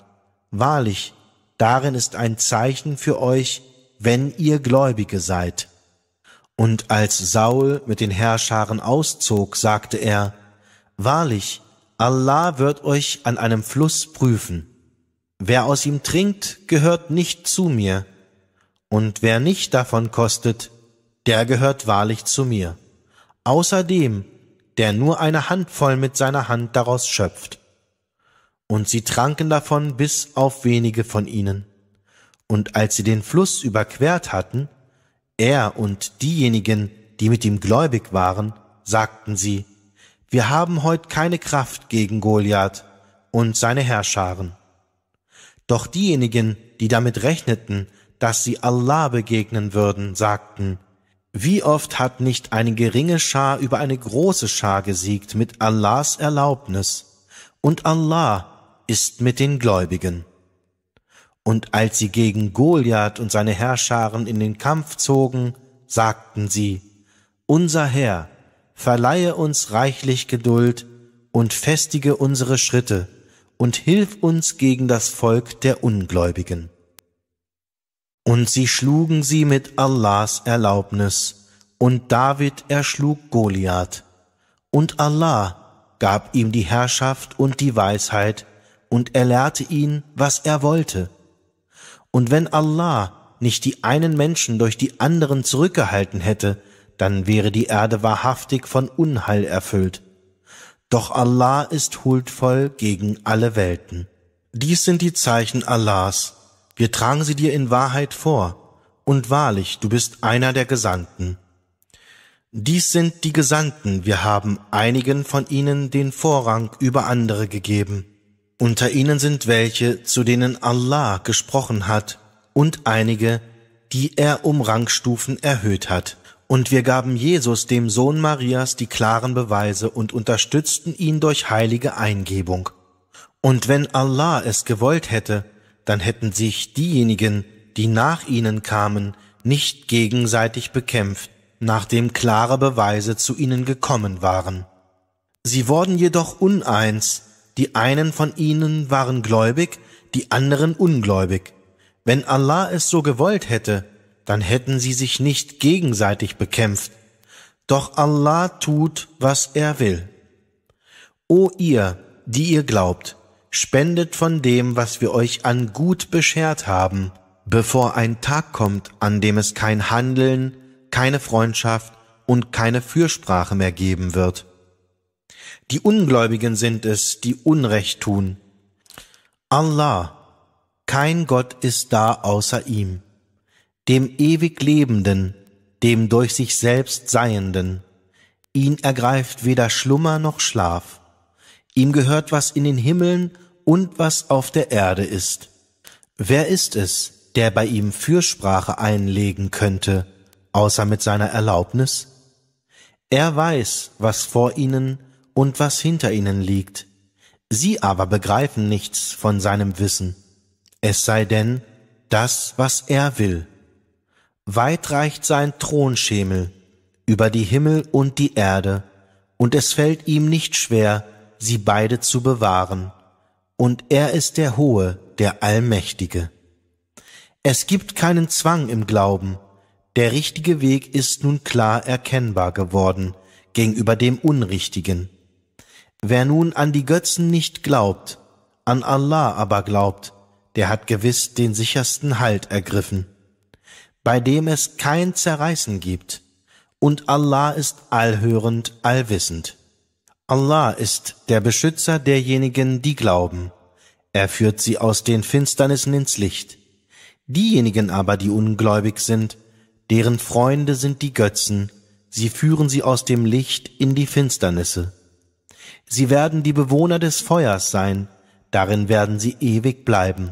A: Wahrlich, darin ist ein Zeichen für euch, wenn ihr Gläubige seid. Und als Saul mit den Herrscharen auszog, sagte er, Wahrlich, Allah wird euch an einem Fluss prüfen. Wer aus ihm trinkt, gehört nicht zu mir, und wer nicht davon kostet, der gehört wahrlich zu mir. Außer dem, der nur eine Handvoll mit seiner Hand daraus schöpft. Und sie tranken davon bis auf wenige von ihnen. Und als sie den Fluss überquert hatten, er und diejenigen, die mit ihm gläubig waren, sagten sie, wir haben heut keine Kraft gegen Goliath und seine Herrscharen. Doch diejenigen, die damit rechneten, dass sie Allah begegnen würden, sagten, wie oft hat nicht eine geringe Schar über eine große Schar gesiegt mit Allahs Erlaubnis, und Allah ist mit den Gläubigen. Und als sie gegen Goliath und seine Herrscharen in den Kampf zogen, sagten sie, Unser Herr, verleihe uns reichlich Geduld und festige unsere Schritte und hilf uns gegen das Volk der Ungläubigen. Und sie schlugen sie mit Allahs Erlaubnis, und David erschlug Goliath. Und Allah gab ihm die Herrschaft und die Weisheit, und er lehrte ihn, was er wollte. Und wenn Allah nicht die einen Menschen durch die anderen zurückgehalten hätte, dann wäre die Erde wahrhaftig von Unheil erfüllt. Doch Allah ist huldvoll gegen alle Welten. Dies sind die Zeichen Allahs, wir tragen sie dir in Wahrheit vor, und wahrlich, du bist einer der Gesandten. Dies sind die Gesandten, wir haben einigen von ihnen den Vorrang über andere gegeben. Unter ihnen sind welche, zu denen Allah gesprochen hat, und einige, die er um Rangstufen erhöht hat. Und wir gaben Jesus, dem Sohn Marias, die klaren Beweise und unterstützten ihn durch heilige Eingebung. Und wenn Allah es gewollt hätte, dann hätten sich diejenigen, die nach ihnen kamen, nicht gegenseitig bekämpft, nachdem klare Beweise zu ihnen gekommen waren. Sie wurden jedoch uneins, die einen von ihnen waren gläubig, die anderen ungläubig. Wenn Allah es so gewollt hätte, dann hätten sie sich nicht gegenseitig bekämpft. Doch Allah tut, was er will. O ihr, die ihr glaubt, spendet von dem, was wir euch an Gut beschert haben, bevor ein Tag kommt, an dem es kein Handeln, keine Freundschaft und keine Fürsprache mehr geben wird. Die Ungläubigen sind es, die Unrecht tun. Allah, kein Gott ist da außer ihm, dem ewig Lebenden, dem durch sich selbst Seienden. Ihn ergreift weder Schlummer noch Schlaf. Ihm gehört, was in den Himmeln und was auf der Erde ist. Wer ist es, der bei ihm Fürsprache einlegen könnte, außer mit seiner Erlaubnis? Er weiß, was vor ihnen und was hinter ihnen liegt. Sie aber begreifen nichts von seinem Wissen, es sei denn das, was er will. Weit reicht sein Thronschemel über die Himmel und die Erde, und es fällt ihm nicht schwer, sie beide zu bewahren und er ist der Hohe, der Allmächtige. Es gibt keinen Zwang im Glauben, der richtige Weg ist nun klar erkennbar geworden gegenüber dem Unrichtigen. Wer nun an die Götzen nicht glaubt, an Allah aber glaubt, der hat gewiss den sichersten Halt ergriffen, bei dem es kein Zerreißen gibt, und Allah ist allhörend, allwissend. Allah ist der Beschützer derjenigen, die glauben. Er führt sie aus den Finsternissen ins Licht. Diejenigen aber, die ungläubig sind, deren Freunde sind die Götzen, sie führen sie aus dem Licht in die Finsternisse. Sie werden die Bewohner des Feuers sein, darin werden sie ewig bleiben.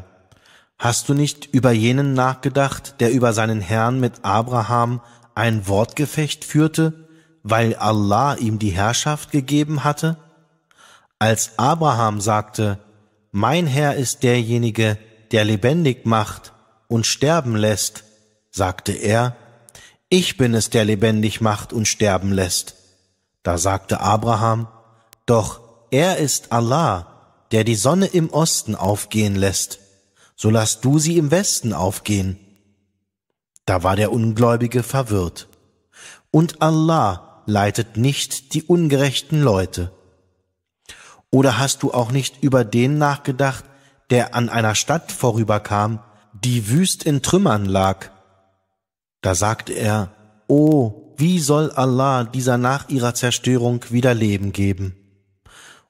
A: Hast du nicht über jenen nachgedacht, der über seinen Herrn mit Abraham ein Wortgefecht führte weil Allah ihm die Herrschaft gegeben hatte? Als Abraham sagte, Mein Herr ist derjenige, der lebendig macht und sterben lässt, sagte er, Ich bin es, der lebendig macht und sterben lässt. Da sagte Abraham, Doch er ist Allah, der die Sonne im Osten aufgehen lässt, so lass du sie im Westen aufgehen. Da war der Ungläubige verwirrt. Und Allah leitet nicht die ungerechten Leute. Oder hast du auch nicht über den nachgedacht, der an einer Stadt vorüberkam, die wüst in Trümmern lag? Da sagte er, Oh, wie soll Allah dieser nach ihrer Zerstörung wieder Leben geben?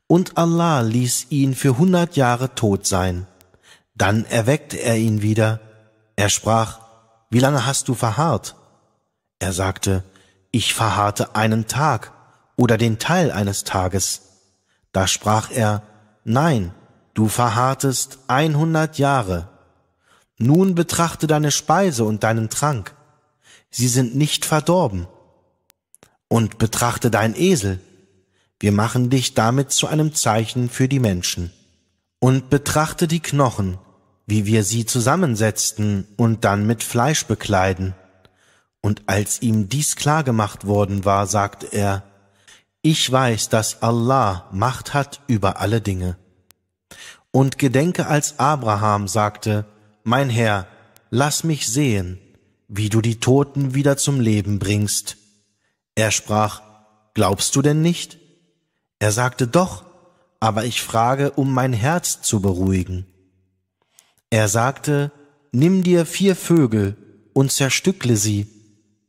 A: Und Allah ließ ihn für hundert Jahre tot sein. Dann erweckte er ihn wieder. Er sprach, Wie lange hast du verharrt? Er sagte, ich verharrte einen Tag oder den Teil eines Tages. Da sprach er, nein, du verharrtest einhundert Jahre. Nun betrachte deine Speise und deinen Trank, sie sind nicht verdorben. Und betrachte dein Esel, wir machen dich damit zu einem Zeichen für die Menschen. Und betrachte die Knochen, wie wir sie zusammensetzten und dann mit Fleisch bekleiden und als ihm dies klar gemacht worden war, sagte er, ich weiß, dass Allah Macht hat über alle Dinge. Und gedenke, als Abraham sagte, Mein Herr, lass mich sehen, wie du die Toten wieder zum Leben bringst. Er sprach, Glaubst du denn nicht? Er sagte, Doch, aber ich frage, um mein Herz zu beruhigen. Er sagte, Nimm dir vier Vögel und zerstückle sie,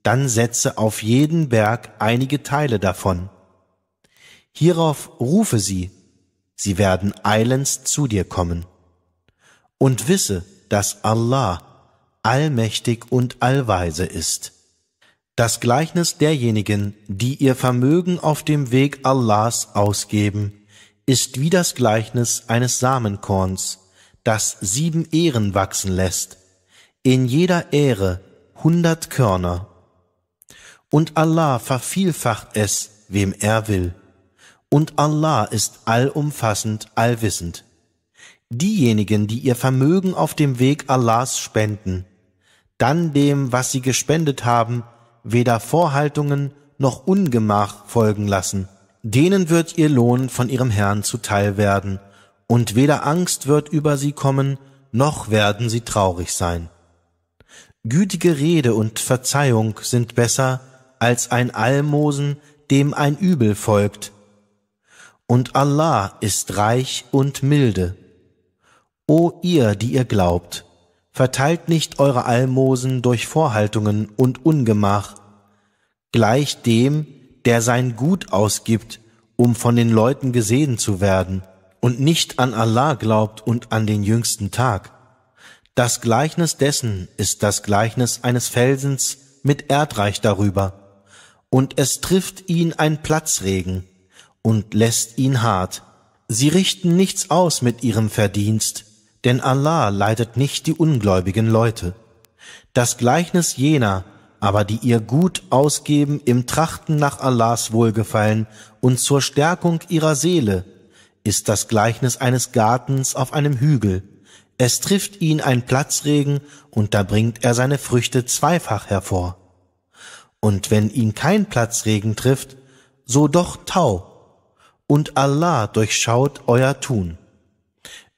A: dann setze auf jeden Berg einige Teile davon. Hierauf rufe sie, sie werden eilends zu dir kommen. Und wisse, dass Allah allmächtig und allweise ist. Das Gleichnis derjenigen, die ihr Vermögen auf dem Weg Allahs ausgeben, ist wie das Gleichnis eines Samenkorns, das sieben Ehren wachsen lässt, in jeder Ehre hundert Körner und Allah vervielfacht es, wem er will. Und Allah ist allumfassend, allwissend. Diejenigen, die ihr Vermögen auf dem Weg Allahs spenden, dann dem, was sie gespendet haben, weder Vorhaltungen noch Ungemach folgen lassen, denen wird ihr Lohn von ihrem Herrn zuteil werden, und weder Angst wird über sie kommen, noch werden sie traurig sein. Gütige Rede und Verzeihung sind besser als ein Almosen, dem ein Übel folgt. Und Allah ist reich und milde. O ihr, die ihr glaubt, verteilt nicht eure Almosen durch Vorhaltungen und Ungemach, gleich dem, der sein Gut ausgibt, um von den Leuten gesehen zu werden, und nicht an Allah glaubt und an den jüngsten Tag. Das Gleichnis dessen ist das Gleichnis eines Felsens mit Erdreich darüber und es trifft ihn ein Platzregen und lässt ihn hart. Sie richten nichts aus mit ihrem Verdienst, denn Allah leitet nicht die ungläubigen Leute. Das Gleichnis jener, aber die ihr Gut ausgeben im Trachten nach Allahs Wohlgefallen und zur Stärkung ihrer Seele, ist das Gleichnis eines Gartens auf einem Hügel. Es trifft ihn ein Platzregen und da bringt er seine Früchte zweifach hervor und wenn ihn kein Platzregen trifft, so doch Tau, und Allah durchschaut euer Tun.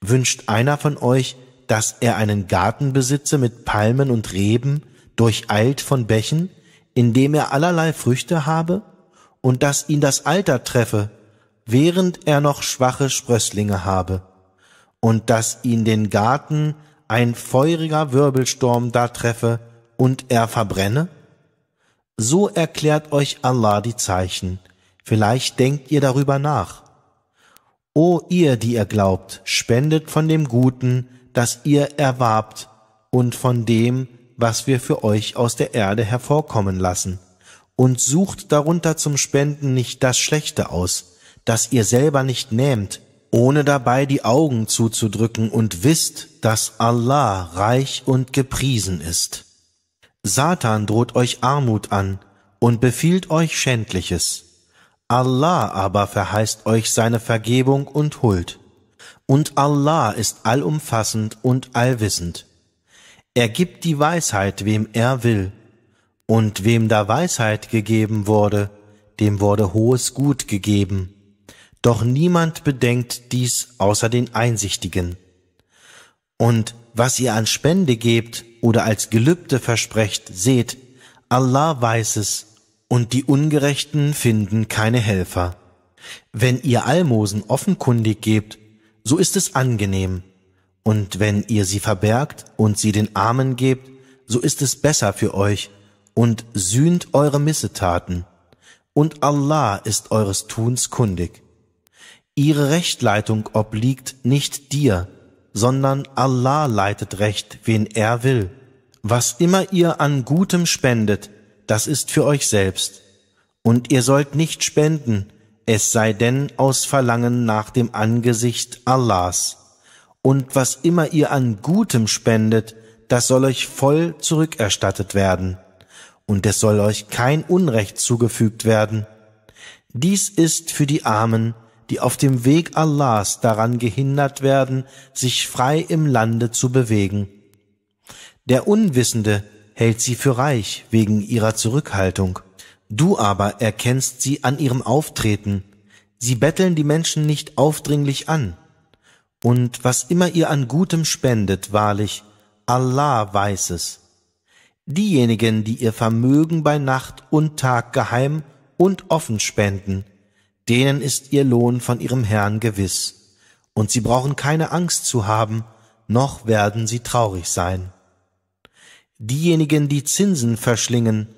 A: Wünscht einer von euch, dass er einen Garten besitze mit Palmen und Reben, durcheilt von Bächen, in dem er allerlei Früchte habe, und dass ihn das Alter treffe, während er noch schwache Sprösslinge habe, und dass ihn den Garten ein feuriger Wirbelsturm da treffe und er verbrenne? So erklärt euch Allah die Zeichen. Vielleicht denkt ihr darüber nach. O ihr, die ihr glaubt, spendet von dem Guten, das ihr erwarbt, und von dem, was wir für euch aus der Erde hervorkommen lassen. Und sucht darunter zum Spenden nicht das Schlechte aus, das ihr selber nicht nähmt, ohne dabei die Augen zuzudrücken und wisst, dass Allah reich und gepriesen ist. Satan droht euch Armut an und befiehlt euch Schändliches. Allah aber verheißt euch seine Vergebung und Huld. Und Allah ist allumfassend und allwissend. Er gibt die Weisheit, wem er will. Und wem da Weisheit gegeben wurde, dem wurde hohes Gut gegeben. Doch niemand bedenkt dies außer den Einsichtigen. Und was ihr an Spende gebt, oder als Gelübde versprecht, seht, Allah weiß es, und die Ungerechten finden keine Helfer. Wenn ihr Almosen offenkundig gebt, so ist es angenehm, und wenn ihr sie verbergt und sie den Armen gebt, so ist es besser für euch, und sühnt eure Missetaten, und Allah ist eures Tuns kundig. Ihre Rechtleitung obliegt nicht dir, sondern Allah leitet recht, wen er will. Was immer ihr an Gutem spendet, das ist für euch selbst. Und ihr sollt nicht spenden, es sei denn aus Verlangen nach dem Angesicht Allahs. Und was immer ihr an Gutem spendet, das soll euch voll zurückerstattet werden, und es soll euch kein Unrecht zugefügt werden. Dies ist für die Armen die auf dem Weg Allahs daran gehindert werden, sich frei im Lande zu bewegen. Der Unwissende hält sie für reich wegen ihrer Zurückhaltung. Du aber erkennst sie an ihrem Auftreten. Sie betteln die Menschen nicht aufdringlich an. Und was immer ihr an Gutem spendet, wahrlich, Allah weiß es. Diejenigen, die ihr Vermögen bei Nacht und Tag geheim und offen spenden, denen ist ihr Lohn von ihrem Herrn gewiss, und sie brauchen keine Angst zu haben, noch werden sie traurig sein. Diejenigen, die Zinsen verschlingen,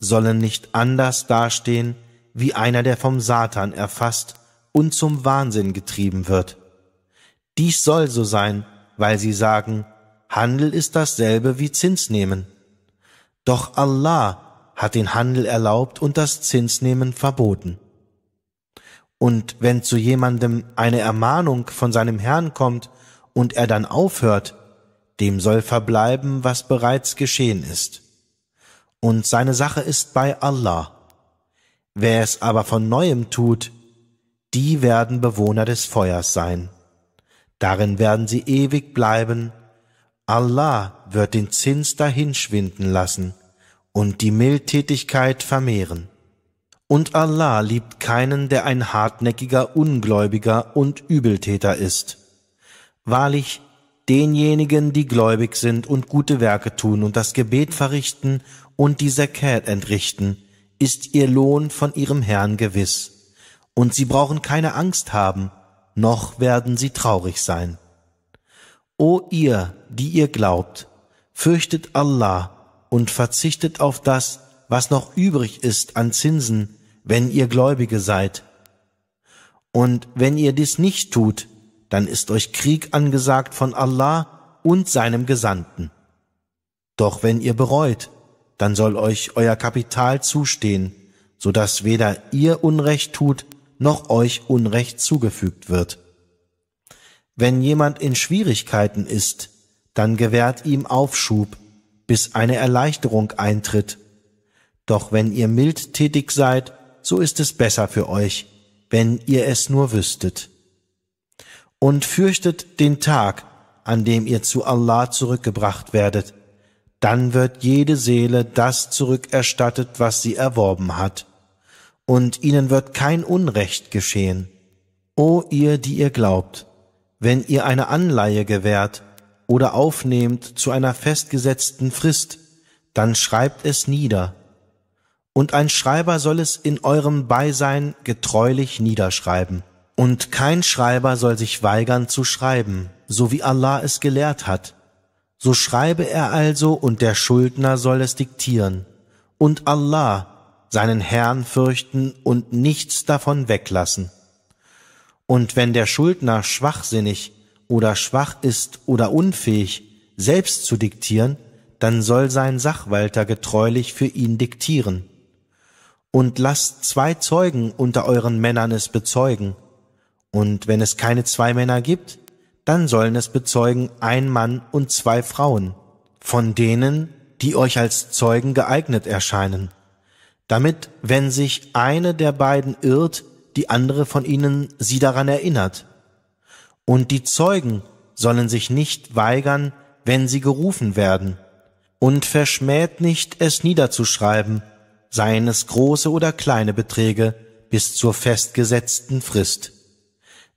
A: sollen nicht anders dastehen wie einer, der vom Satan erfasst und zum Wahnsinn getrieben wird. Dies soll so sein, weil sie sagen, Handel ist dasselbe wie Zinsnehmen. Doch Allah hat den Handel erlaubt und das Zinsnehmen verboten. Und wenn zu jemandem eine Ermahnung von seinem Herrn kommt und er dann aufhört, dem soll verbleiben, was bereits geschehen ist. Und seine Sache ist bei Allah. Wer es aber von neuem tut, die werden Bewohner des Feuers sein. Darin werden sie ewig bleiben. Allah wird den Zins dahinschwinden lassen und die Mildtätigkeit vermehren. Und Allah liebt keinen, der ein hartnäckiger Ungläubiger und Übeltäter ist. Wahrlich, denjenigen, die gläubig sind und gute Werke tun und das Gebet verrichten und die Zakat entrichten, ist ihr Lohn von ihrem Herrn gewiss. Und sie brauchen keine Angst haben, noch werden sie traurig sein. O ihr, die ihr glaubt, fürchtet Allah und verzichtet auf das, was noch übrig ist an Zinsen, wenn ihr Gläubige seid. Und wenn ihr dies nicht tut, dann ist euch Krieg angesagt von Allah und seinem Gesandten. Doch wenn ihr bereut, dann soll euch euer Kapital zustehen, so dass weder ihr Unrecht tut, noch euch Unrecht zugefügt wird. Wenn jemand in Schwierigkeiten ist, dann gewährt ihm Aufschub, bis eine Erleichterung eintritt doch wenn ihr mild tätig seid, so ist es besser für euch, wenn ihr es nur wüsstet. Und fürchtet den Tag, an dem ihr zu Allah zurückgebracht werdet, dann wird jede Seele das zurückerstattet, was sie erworben hat, und ihnen wird kein Unrecht geschehen. O ihr, die ihr glaubt, wenn ihr eine Anleihe gewährt oder aufnehmt zu einer festgesetzten Frist, dann schreibt es nieder, und ein Schreiber soll es in eurem Beisein getreulich niederschreiben. Und kein Schreiber soll sich weigern zu schreiben, so wie Allah es gelehrt hat. So schreibe er also und der Schuldner soll es diktieren. Und Allah, seinen Herrn fürchten und nichts davon weglassen. Und wenn der Schuldner schwachsinnig oder schwach ist oder unfähig, selbst zu diktieren, dann soll sein Sachwalter getreulich für ihn diktieren und lasst zwei Zeugen unter euren Männern es bezeugen. Und wenn es keine zwei Männer gibt, dann sollen es bezeugen ein Mann und zwei Frauen, von denen, die euch als Zeugen geeignet erscheinen, damit, wenn sich eine der beiden irrt, die andere von ihnen sie daran erinnert. Und die Zeugen sollen sich nicht weigern, wenn sie gerufen werden. Und verschmäht nicht, es niederzuschreiben, seien es große oder kleine Beträge, bis zur festgesetzten Frist.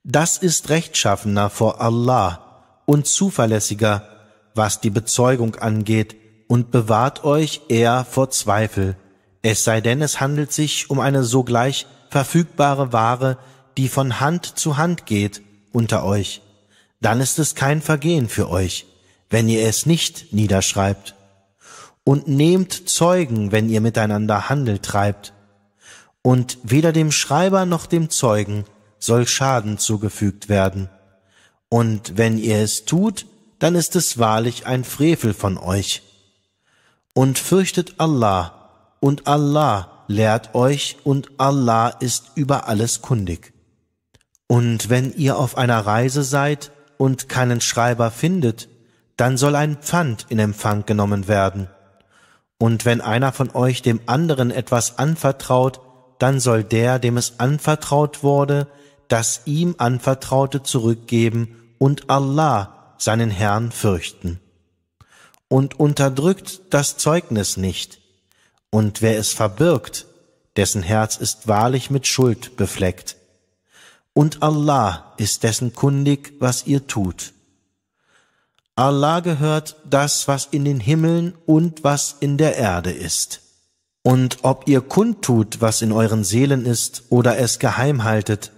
A: Das ist rechtschaffener vor Allah und zuverlässiger, was die Bezeugung angeht, und bewahrt euch eher vor Zweifel, es sei denn es handelt sich um eine sogleich verfügbare Ware, die von Hand zu Hand geht unter euch, dann ist es kein Vergehen für euch, wenn ihr es nicht niederschreibt und nehmt Zeugen, wenn ihr miteinander Handel treibt. Und weder dem Schreiber noch dem Zeugen soll Schaden zugefügt werden. Und wenn ihr es tut, dann ist es wahrlich ein Frevel von euch. Und fürchtet Allah, und Allah lehrt euch, und Allah ist über alles kundig. Und wenn ihr auf einer Reise seid und keinen Schreiber findet, dann soll ein Pfand in Empfang genommen werden und wenn einer von euch dem anderen etwas anvertraut, dann soll der, dem es anvertraut wurde, das ihm Anvertraute zurückgeben und Allah, seinen Herrn, fürchten. Und unterdrückt das Zeugnis nicht. Und wer es verbirgt, dessen Herz ist wahrlich mit Schuld befleckt. Und Allah ist dessen kundig, was ihr tut. Allah gehört das, was in den Himmeln und was in der Erde ist. Und ob ihr kundtut, was in euren Seelen ist, oder es geheim haltet,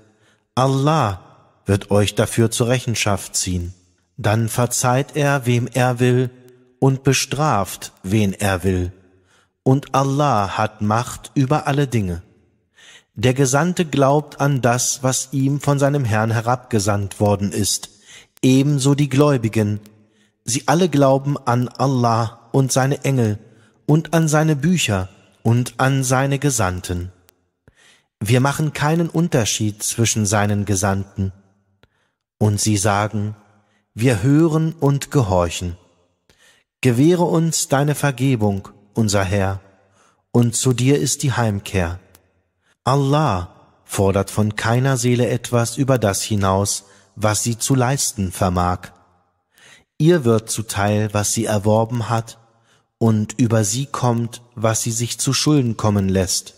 A: Allah wird euch dafür zur Rechenschaft ziehen. Dann verzeiht er, wem er will, und bestraft, wen er will. Und Allah hat Macht über alle Dinge. Der Gesandte glaubt an das, was ihm von seinem Herrn herabgesandt worden ist, ebenso die Gläubigen, Sie alle glauben an Allah und seine Engel und an seine Bücher und an seine Gesandten. Wir machen keinen Unterschied zwischen seinen Gesandten. Und sie sagen, wir hören und gehorchen. Gewähre uns deine Vergebung, unser Herr, und zu dir ist die Heimkehr. Allah fordert von keiner Seele etwas über das hinaus, was sie zu leisten vermag. Ihr wird zuteil, was sie erworben hat, und über sie kommt, was sie sich zu Schulden kommen lässt.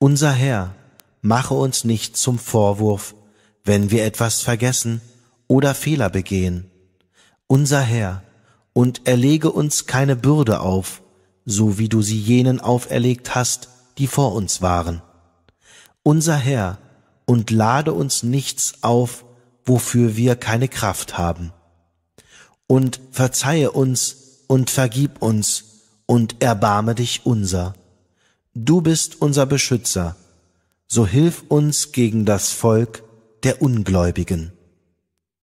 A: Unser Herr, mache uns nicht zum Vorwurf, wenn wir etwas vergessen oder Fehler begehen. Unser Herr, und erlege uns keine Bürde auf, so wie du sie jenen auferlegt hast, die vor uns waren. Unser Herr, und lade uns nichts auf, wofür wir keine Kraft haben und verzeihe uns und vergib uns und erbarme dich unser. Du bist unser Beschützer, so hilf uns gegen das Volk der Ungläubigen.